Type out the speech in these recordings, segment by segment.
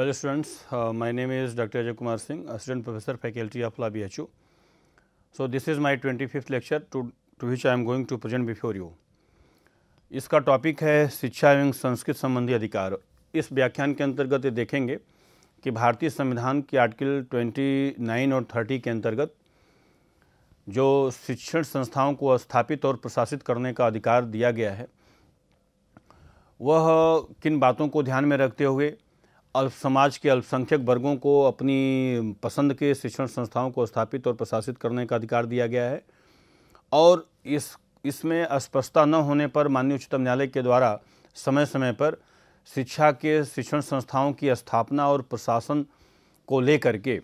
well students my name is doctor Ajay Kumar Singh assistant professor faculty of law B H O so this is my twenty fifth lecture to to which I am going to present before you इसका topic है शिक्षा एवं संस्कृत संबंधी अधिकार इस व्याख्यान के अंतर्गत ये देखेंगे कि भारतीय संविधान की आर्टिकल ट्वेंटी नाइन और थर्टी के अंतर्गत जो शिक्षण संस्थाओं को स्थापित और प्रशासित करने का अधिकार दिया गया है वह किन बातों को ध्यान में रखते हुए अल्प समाज के अल्पसंख्यक वर्गों को अपनी पसंद के शिक्षण संस्थाओं को स्थापित और प्रशासित करने का अधिकार दिया गया है और इस इसमें अस्पष्टता न होने पर माननीय उच्चतम न्यायालय के द्वारा समय समय पर शिक्षा के शिक्षण संस्थाओं की स्थापना और प्रशासन को लेकर के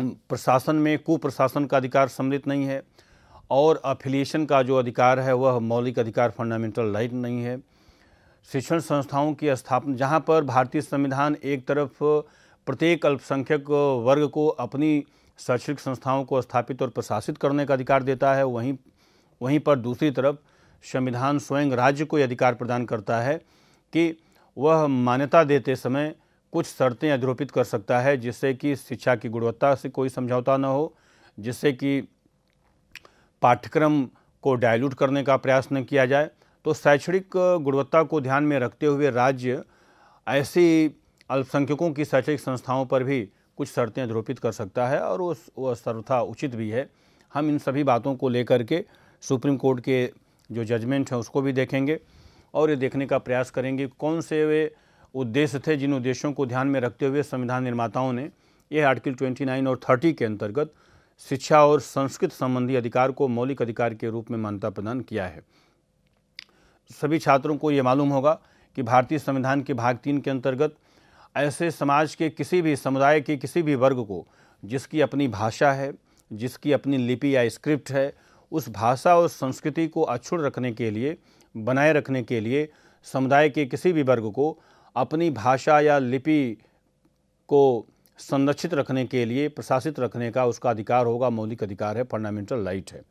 प्रशासन में कुप्रशासन का अधिकार सम्मिलित नहीं है और अफिलिएशन का जो अधिकार है वह मौलिक अधिकार फंडामेंटल राइट नहीं है शिक्षण संस्थाओं की स्थापना जहाँ पर भारतीय संविधान एक तरफ प्रत्येक अल्पसंख्यक वर्ग को अपनी शैक्षणिक संस्थाओं को स्थापित और प्रशासित करने का अधिकार देता है वहीं वहीं पर दूसरी तरफ संविधान स्वयं राज्य को अधिकार प्रदान करता है कि वह मान्यता देते समय कुछ शर्तें अधिरोपित कर सकता है जिससे कि शिक्षा की गुणवत्ता से कोई समझौता न हो जिससे कि पाठ्यक्रम को डायल्यूट करने का प्रयास न किया जाए तो शैक्षणिक गुणवत्ता को ध्यान में रखते हुए राज्य ऐसी अल्पसंख्यकों की शैक्षणिक संस्थाओं पर भी कुछ शर्तें ध्रोपित कर सकता है और वो, वो सर्वथा उचित भी है हम इन सभी बातों को लेकर के सुप्रीम कोर्ट के जो जजमेंट हैं उसको भी देखेंगे और ये देखने का प्रयास करेंगे कौन से वे उद्देश्य थे जिन उद्देश्यों को ध्यान में रखते हुए संविधान निर्माताओं ने ये आर्टिकल 29 और 30 के अंतर्गत शिक्षा और संस्कृत संबंधी अधिकार को मौलिक अधिकार के रूप में मान्यता प्रदान किया है सभी छात्रों को ये मालूम होगा कि भारतीय संविधान के भाग तीन के अंतर्गत ऐसे समाज के किसी भी समुदाय के किसी भी वर्ग को जिसकी अपनी भाषा है जिसकी अपनी लिपि या स्क्रिप्ट है उस भाषा और संस्कृति को अक्षुण रखने के लिए बनाए रखने के लिए समुदाय के किसी भी वर्ग को अपनी भाषा या लिपि को संरक्षित रखने के लिए प्रशासित रखने का उसका अधिकार होगा मौलिक अधिकार है फंडामेंटल राइट है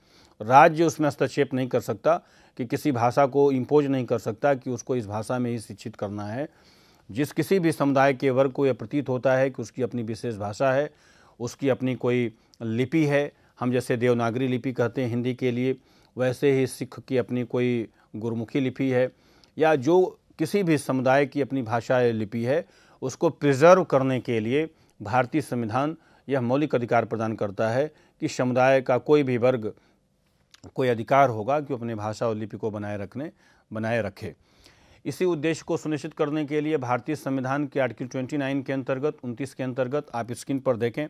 राज्य उसमें हस्तक्षेप नहीं कर सकता कि किसी भाषा को इम्पोज नहीं कर सकता कि उसको इस भाषा में ही शिक्षित करना है जिस किसी भी समुदाय के वर्ग को यह प्रतीत होता है कि उसकी अपनी विशेष भाषा है उसकी अपनी कोई लिपि है हम जैसे देवनागरी लिपि कहते हैं हिंदी के लिए वैसे ही सिख की अपनी कोई गुरुमुखी लिपि है या जो किसी भी समुदाय की अपनी भाषा लिपि है उसको प्रिजर्व करने के लिए भारतीय संविधान यह मौलिक अधिकार प्रदान करता है कि समुदाय का कोई भी वर्ग कोई अधिकार होगा कि अपनी भाषा और लिपि को बनाए रखने बनाए रखे इसी उद्देश्य को सुनिश्चित करने के लिए भारतीय संविधान के आर्टिकल 29 के अंतर्गत 29 के अंतर्गत आप स्क्रीन पर देखें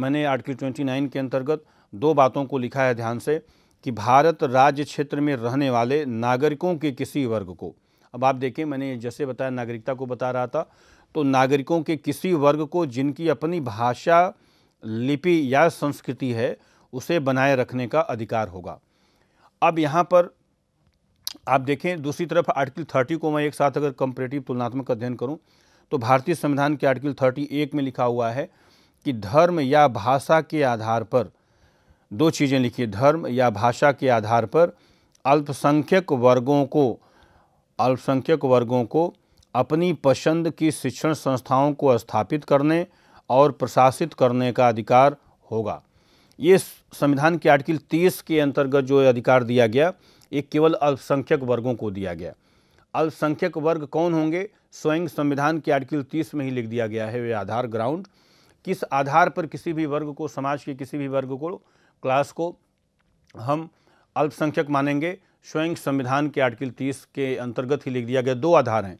मैंने आर्टिकल 29 के अंतर्गत दो बातों को लिखा है ध्यान से कि भारत राज्य क्षेत्र में रहने वाले नागरिकों के किसी वर्ग को अब आप देखें मैंने जैसे बताया नागरिकता को बता रहा था तो नागरिकों के किसी वर्ग को जिनकी अपनी भाषा लिपि या संस्कृति है उसे बनाए रखने का अधिकार होगा अब यहाँ पर आप देखें दूसरी तरफ आर्टिकल थर्टी को मैं एक साथ अगर कंपरेटिव तुलनात्मक अध्ययन करूँ तो भारतीय संविधान के आर्टिकल थर्टी एक में लिखा हुआ है कि धर्म या भाषा के आधार पर दो चीज़ें लिखी धर्म या भाषा के आधार पर अल्पसंख्यक वर्गों को अल्पसंख्यक वर्गों को अपनी पसंद की शिक्षण संस्थाओं को स्थापित करने और प्रशासित करने का अधिकार होगा ये संविधान के आर्टिकल 30 के अंतर्गत जो अधिकार दिया गया ये केवल अल्पसंख्यक वर्गों को दिया गया अल्पसंख्यक वर्ग कौन होंगे स्वयं संविधान के आर्टिकल 30 में ही लिख दिया गया है वे आधार ग्राउंड किस आधार पर किसी भी वर्ग को समाज के किसी भी वर्ग को क्लास को हम अल्पसंख्यक मानेंगे स्वयं संविधान के आर्टिकल 30 के अंतर्गत ही लिख दिया गया दो आधार हैं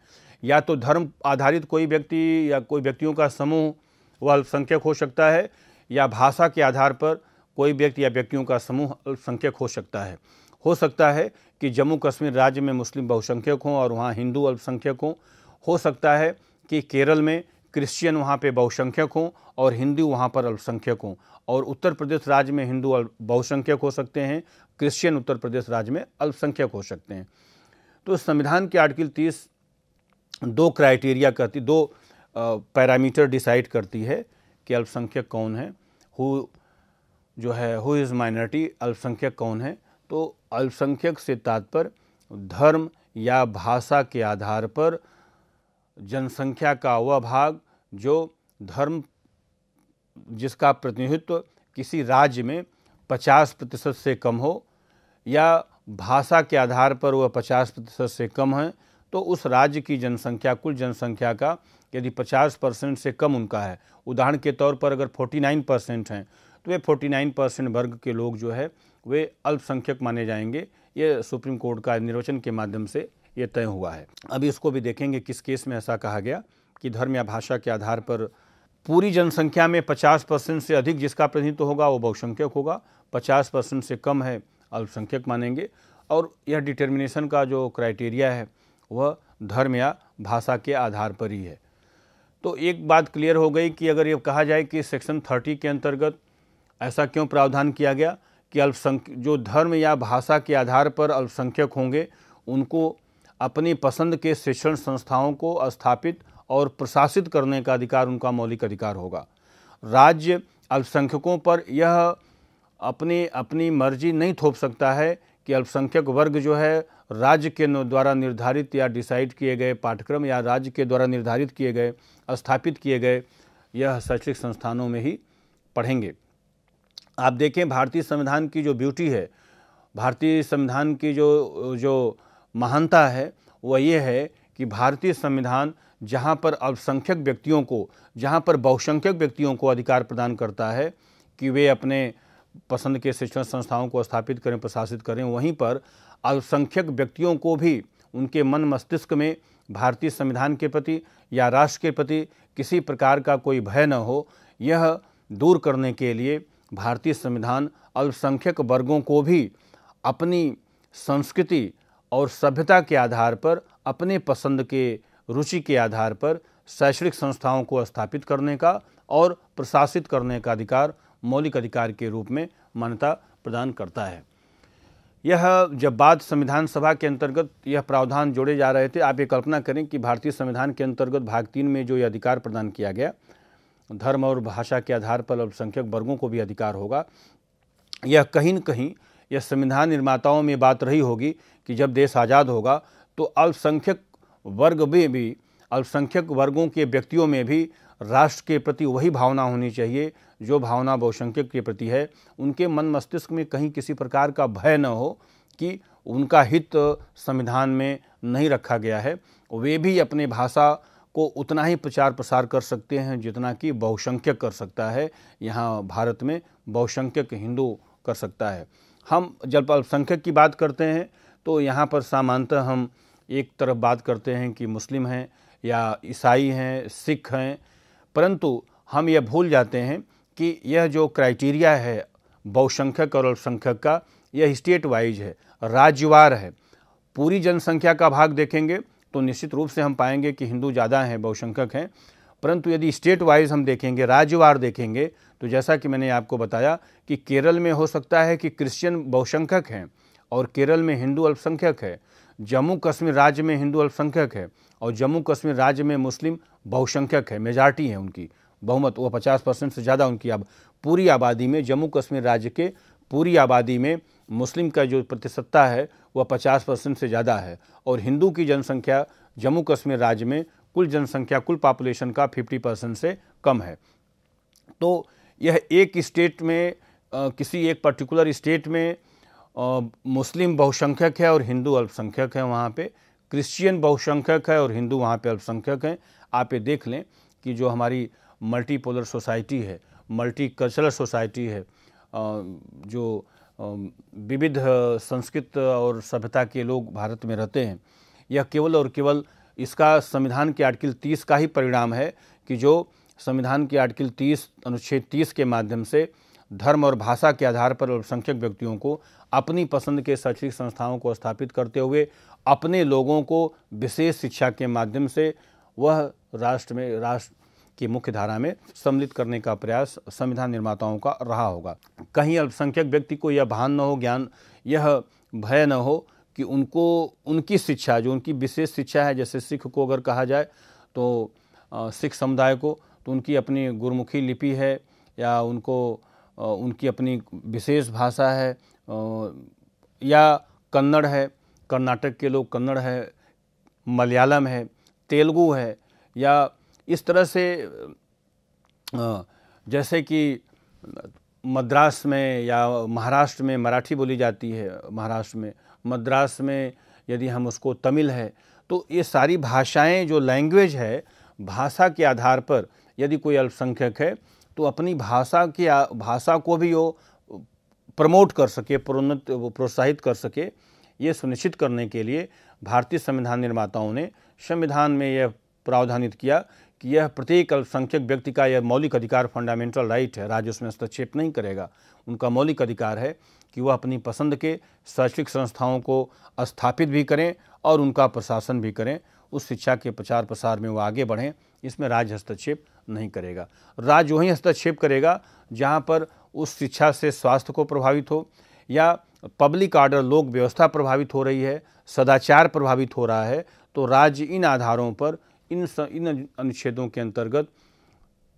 या तो धर्म आधारित कोई व्यक्ति या कोई व्यक्तियों का समूह वह अल्पसंख्यक हो सकता है या भाषा के आधार पर कोई व्यक्ति या व्यक्तियों का समूह अल्पसंख्यक हो सकता है हो सकता है कि जम्मू कश्मीर राज्य में मुस्लिम बहुसंख्यक हों और वहाँ हिंदू अल्पसंख्यक हों हो सकता है कि केरल में क्रिश्चियन वहाँ पे बहुसंख्यक हों और हिंदू वहाँ पर अल्पसंख्यक हों और उत्तर प्रदेश राज्य में हिंदू बहुसंख्यक हो सकते हैं क्रिश्चियन उत्तर प्रदेश राज्य में अल्पसंख्यक हो सकते हैं तो संविधान के आर्टिकल तीस दो क्राइटेरिया करती दो पैरामीटर डिसाइड करती है कि अल्पसंख्यक कौन है हु जो है हु इज़ माइनॉरिटी अल्पसंख्यक कौन है तो अल्पसंख्यक से तात्पर्य धर्म या भाषा के आधार पर जनसंख्या का वह भाग जो धर्म जिसका प्रतिनिधित्व किसी राज्य में 50 प्रतिशत से कम हो या भाषा के आधार पर वह 50 प्रतिशत से कम है तो उस राज्य की जनसंख्या कुल जनसंख्या का यदि 50 परसेंट से कम उनका है उदाहरण के तौर पर अगर 49 परसेंट हैं तो वे 49 परसेंट वर्ग के लोग जो है वे अल्पसंख्यक माने जाएंगे ये सुप्रीम कोर्ट का निर्वाचन के माध्यम से ये तय हुआ है अभी इसको भी देखेंगे किस केस में ऐसा कहा गया कि धर्म या भाषा के आधार पर पूरी जनसंख्या में 50 परसेंट से अधिक जिसका प्रतिनिधित्व होगा वो बहुसंख्यक होगा 50 परसेंट से कम है अल्पसंख्यक मानेंगे और यह डिटर्मिनेशन का जो क्राइटेरिया है वह धर्म या भाषा के आधार पर ही है तो एक बात क्लियर हो गई कि अगर ये कहा जाए कि सेक्शन 30 के अंतर्गत ऐसा क्यों प्रावधान किया गया कि अल्पसंख्य जो धर्म या भाषा के आधार पर अल्पसंख्यक होंगे उनको अपनी पसंद के शिक्षण संस्थाओं को स्थापित और प्रशासित करने का अधिकार उनका मौलिक अधिकार होगा राज्य अल्पसंख्यकों पर यह अपनी अपनी मर्जी नहीं थोप सकता है कि अल्पसंख्यक वर्ग जो है राज्य के द्वारा निर्धारित या डिसाइड किए गए पाठ्यक्रम या राज्य के द्वारा निर्धारित किए गए स्थापित किए गए यह शैक्षणिक संस्थानों में ही पढ़ेंगे आप देखें भारतीय संविधान की जो ब्यूटी है भारतीय संविधान की जो जो महानता है वह ये है कि भारतीय संविधान जहाँ पर अल्पसंख्यक व्यक्तियों को जहाँ पर बहुसंख्यक व्यक्तियों को अधिकार प्रदान करता है कि वे अपने पसंद के शिक्षण संस्थाओं को स्थापित करें प्रशासित करें वहीं पर अल्पसंख्यक व्यक्तियों को भी उनके मन मस्तिष्क में भारतीय संविधान के प्रति या राष्ट्र के प्रति किसी प्रकार का कोई भय न हो यह दूर करने के लिए भारतीय संविधान अल्पसंख्यक वर्गों को भी अपनी संस्कृति और सभ्यता के आधार पर अपने पसंद के रुचि के आधार पर शैक्षणिक संस्थाओं को स्थापित करने का और प्रशासित करने का अधिकार मौलिक अधिकार के रूप में मान्यता प्रदान करता है यह जब बात संविधान सभा के अंतर्गत यह प्रावधान जोड़े जा रहे थे आप ये कल्पना करें कि भारतीय संविधान के अंतर्गत भाग तीन में जो यह अधिकार प्रदान किया गया धर्म और भाषा के आधार पर अल्पसंख्यक वर्गों को भी अधिकार होगा यह कहीं न कहीं यह संविधान निर्माताओं में बात रही होगी कि जब देश आज़ाद होगा तो अल्पसंख्यक वर्ग में भी अल्पसंख्यक वर्गों के व्यक्तियों में भी राष्ट्र के प्रति वही भावना होनी चाहिए जो भावना बहुसंख्यक के प्रति है उनके मन मस्तिष्क में कहीं किसी प्रकार का भय न हो कि उनका हित संविधान में नहीं रखा गया है वे भी अपने भाषा को उतना ही प्रचार प्रसार कर सकते हैं जितना कि बहुसंख्यक कर सकता है यहाँ भारत में बहुसंख्यक हिंदू कर सकता है हम जब अल्पसंख्यक की बात करते हैं तो यहाँ पर सामान्यतः हम एक तरफ बात करते हैं कि मुस्लिम हैं या ईसाई हैं सिख हैं परंतु हम यह भूल जाते हैं कि यह जो क्राइटेरिया है बहुसंख्यक और अल्पसंख्यक का यह स्टेट वाइज है राज्यवार है पूरी जनसंख्या का भाग देखेंगे तो निश्चित रूप से हम पाएंगे कि हिंदू ज़्यादा हैं बहुसंख्यक हैं परंतु यदि स्टेट वाइज हम देखेंगे राज्यवार देखेंगे तो जैसा कि मैंने आपको बताया कि केरल में हो सकता है कि क्रिश्चियन बहुसंख्यक हैं और केरल में हिंदू अल्पसंख्यक है जम्मू कश्मीर राज्य में हिंदू अल्पसंख्यक है और जम्मू कश्मीर राज्य में मुस्लिम बहुसंख्यक है मेजॉरिटी है उनकी बहुमत वो पचास परसेंट से ज़्यादा उनकी अब आब, पूरी आबादी में जम्मू कश्मीर राज्य के पूरी आबादी में मुस्लिम का जो प्रतिशतता है वह 50 परसेंट से ज़्यादा है और हिंदू की जनसंख्या जम्मू कश्मीर राज्य में कुल जनसंख्या कुल पॉपुलेशन का 50 परसेंट से कम है तो यह एक स्टेट में आ, किसी एक पर्टिकुलर स्टेट में आ, मुस्लिम बहुसंख्यक है और हिंदू अल्पसंख्यक है वहाँ पे क्रिश्चियन बहुसंख्यक है और हिंदू वहाँ पे अल्पसंख्यक हैं आप ये देख लें कि जो हमारी मल्टीपोलर सोसाइटी है मल्टी कल्चरल सोसाइटी है जो विविध संस्कृत और सभ्यता के लोग भारत में रहते हैं यह केवल और केवल इसका संविधान के आर्टिकल 30 का ही परिणाम है कि जो संविधान के आर्टिकल 30 अनुच्छेद 30 के माध्यम से धर्म और भाषा के आधार पर अल्पसंख्यक व्यक्तियों को अपनी पसंद के शैक्षणिक संस्थाओं को स्थापित करते हुए अपने लोगों को विशेष शिक्षा के माध्यम से वह राष्ट्र में राष्ट्र की मुख्य धारा में सम्मिलित करने का प्रयास संविधान निर्माताओं का रहा होगा कहीं अल्पसंख्यक व्यक्ति को यह भान न हो ज्ञान यह भय न हो कि उनको उनकी शिक्षा जो उनकी विशेष शिक्षा है जैसे सिख को अगर कहा जाए तो सिख समुदाय को तो उनकी अपनी गुरुमुखी लिपि है या उनको उनकी अपनी विशेष भाषा है या कन्नड़ है कर्नाटक के लोग कन्नड़ है मलयालम है तेलुगु है या इस तरह से जैसे कि मद्रास में या महाराष्ट्र में मराठी बोली जाती है महाराष्ट्र में मद्रास में यदि हम उसको तमिल है तो ये सारी भाषाएं जो लैंग्वेज है भाषा के आधार पर यदि कोई अल्पसंख्यक है तो अपनी भाषा की भाषा को भी वो प्रमोट कर सके प्रोन्नत प्रोत्साहित कर सके ये सुनिश्चित करने के लिए भारतीय संविधान निर्माताओं ने संविधान में यह प्रावधानित किया कि यह प्रत्येक अल्पसंख्यक व्यक्ति का यह मौलिक अधिकार फंडामेंटल राइट है राज्य उसमें हस्तक्षेप नहीं करेगा उनका मौलिक अधिकार है कि वह अपनी पसंद के शैक्षिक संस्थाओं को स्थापित भी करें और उनका प्रशासन भी करें उस शिक्षा के प्रचार प्रसार में वो आगे बढ़ें इसमें राज्य हस्तक्षेप नहीं करेगा राज्य वहीं हस्तक्षेप करेगा जहाँ पर उस शिक्षा से स्वास्थ्य को प्रभावित हो या पब्लिक आर्डर लोक व्यवस्था प्रभावित हो रही है सदाचार प्रभावित हो रहा है तो राज्य इन आधारों पर इन स, इन अनुच्छेदों के अंतर्गत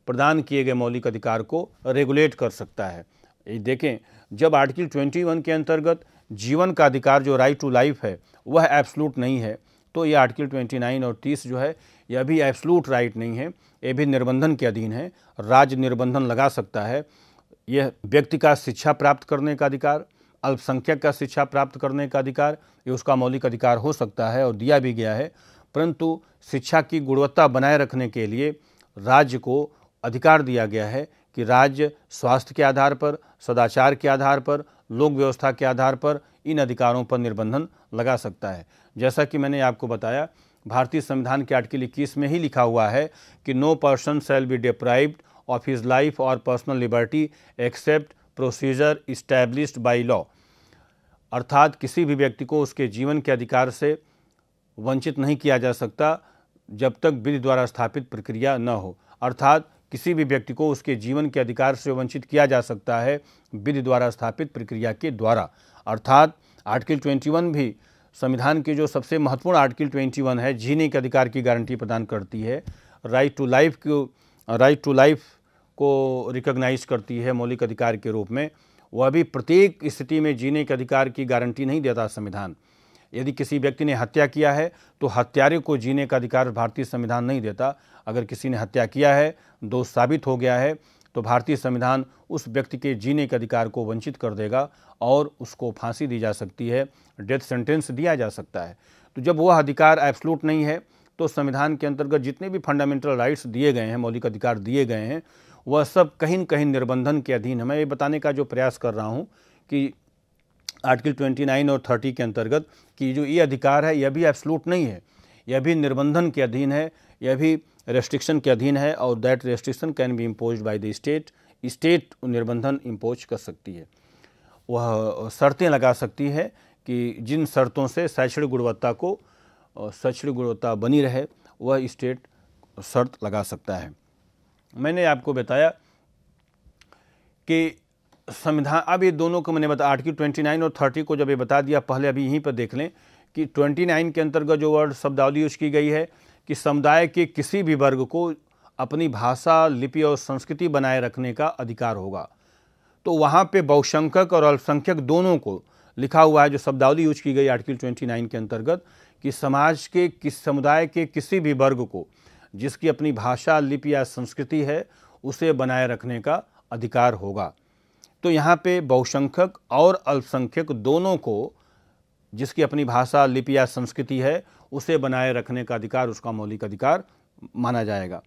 प्रदान किए गए मौलिक अधिकार को रेगुलेट कर सकता है ये देखें जब आर्टिकल 21 के अंतर्गत जीवन का अधिकार जो राइट टू लाइफ है वह एब्सलूट नहीं है तो ये आर्टिकल 29 और 30 जो है यह भी एब्सलूट राइट नहीं है ये भी निर्बंधन के अधीन है राज्य निर्बंधन लगा सकता है यह व्यक्ति का शिक्षा प्राप्त करने का अधिकार अल्पसंख्यक का शिक्षा प्राप्त करने का अधिकार ये उसका मौलिक अधिकार हो सकता है और दिया भी गया है परंतु शिक्षा की गुणवत्ता बनाए रखने के लिए राज्य को अधिकार दिया गया है कि राज्य स्वास्थ्य के आधार पर सदाचार के आधार पर लोक व्यवस्था के आधार पर इन अधिकारों पर निर्बंधन लगा सकता है जैसा कि मैंने आपको बताया भारतीय संविधान के आर्टिकल इक्कीस में ही लिखा हुआ है कि no person shall be deprived of his life और personal liberty except procedure established by law अर्थात किसी भी व्यक्ति को उसके जीवन के अधिकार से वंचित नहीं किया जा सकता जब तक विधि द्वारा स्थापित प्रक्रिया न हो अर्थात किसी भी व्यक्ति को उसके जीवन के अधिकार से वंचित किया जा सकता है विधि द्वारा स्थापित प्रक्रिया के द्वारा अर्थात आर्टिकल 21 भी संविधान के जो सबसे महत्वपूर्ण आर्टिकल 21 है जीने के अधिकार की गारंटी प्रदान करती है राइट टू लाइफ को राइट टू लाइफ को रिकॉग्नाइज करती है मौलिक अधिकार के रूप में वह भी प्रत्येक स्थिति में जीने के अधिकार की गारंटी नहीं देता संविधान यदि किसी व्यक्ति ने हत्या किया है तो हत्यारे को जीने का अधिकार भारतीय संविधान नहीं देता अगर किसी ने हत्या किया है दोष साबित हो गया है तो भारतीय संविधान उस व्यक्ति के जीने के अधिकार को वंचित कर देगा और उसको फांसी दी जा सकती है डेथ सेंटेंस दिया जा सकता है तो जब वह अधिकार एब्सलूट नहीं है तो संविधान के अंतर्गत जितने भी फंडामेंटल राइट्स दिए गए हैं मौलिक अधिकार दिए गए हैं वह सब कहीं कहीं निर्बंधन के अधीन है मैं ये बताने का जो प्रयास कर रहा हूँ कि आर्टिकल 29 और 30 के अंतर्गत कि जो ये अधिकार है यह भी एब्सलूट नहीं है यह भी निर्बंधन के अधीन है यह भी रेस्ट्रिक्शन के अधीन है और that restriction can be impose by the state state निर्बंधन इम्पोज कर सकती है वह शर्तें लगा सकती है कि जिन शर्तों से शैक्षणिक गुणवत्ता को शैक्षणिक गुणवत्ता बनी रहे वह स्टेट शर्त लगा सकता है मैंने आपको बताया कि संविधान अब ये दोनों को मैंने बताया आर्टिकल ट्वेंटी नाइन और थर्टी को जब ये बता दिया पहले अभी यहीं पर देख लें कि ट्वेंटी नाइन के अंतर्गत जो वर्ड शब्दावली यूज की गई है कि समुदाय के किसी भी वर्ग को अपनी भाषा लिपि और संस्कृति बनाए रखने का अधिकार होगा तो वहाँ पे बहुसंख्यक और अल्पसंख्यक दोनों को लिखा हुआ है जो शब्दावली यूज की गई आर्टिकल ट्वेंटी नाइन के अंतर्गत कि समाज के किस समुदाय के किसी भी वर्ग को जिसकी अपनी भाषा लिपि या संस्कृति है उसे बनाए रखने का अधिकार होगा तो यहाँ पे बहुसंख्यक और अल्पसंख्यक दोनों को जिसकी अपनी भाषा लिपि या संस्कृति है उसे बनाए रखने का अधिकार उसका मौलिक अधिकार माना जाएगा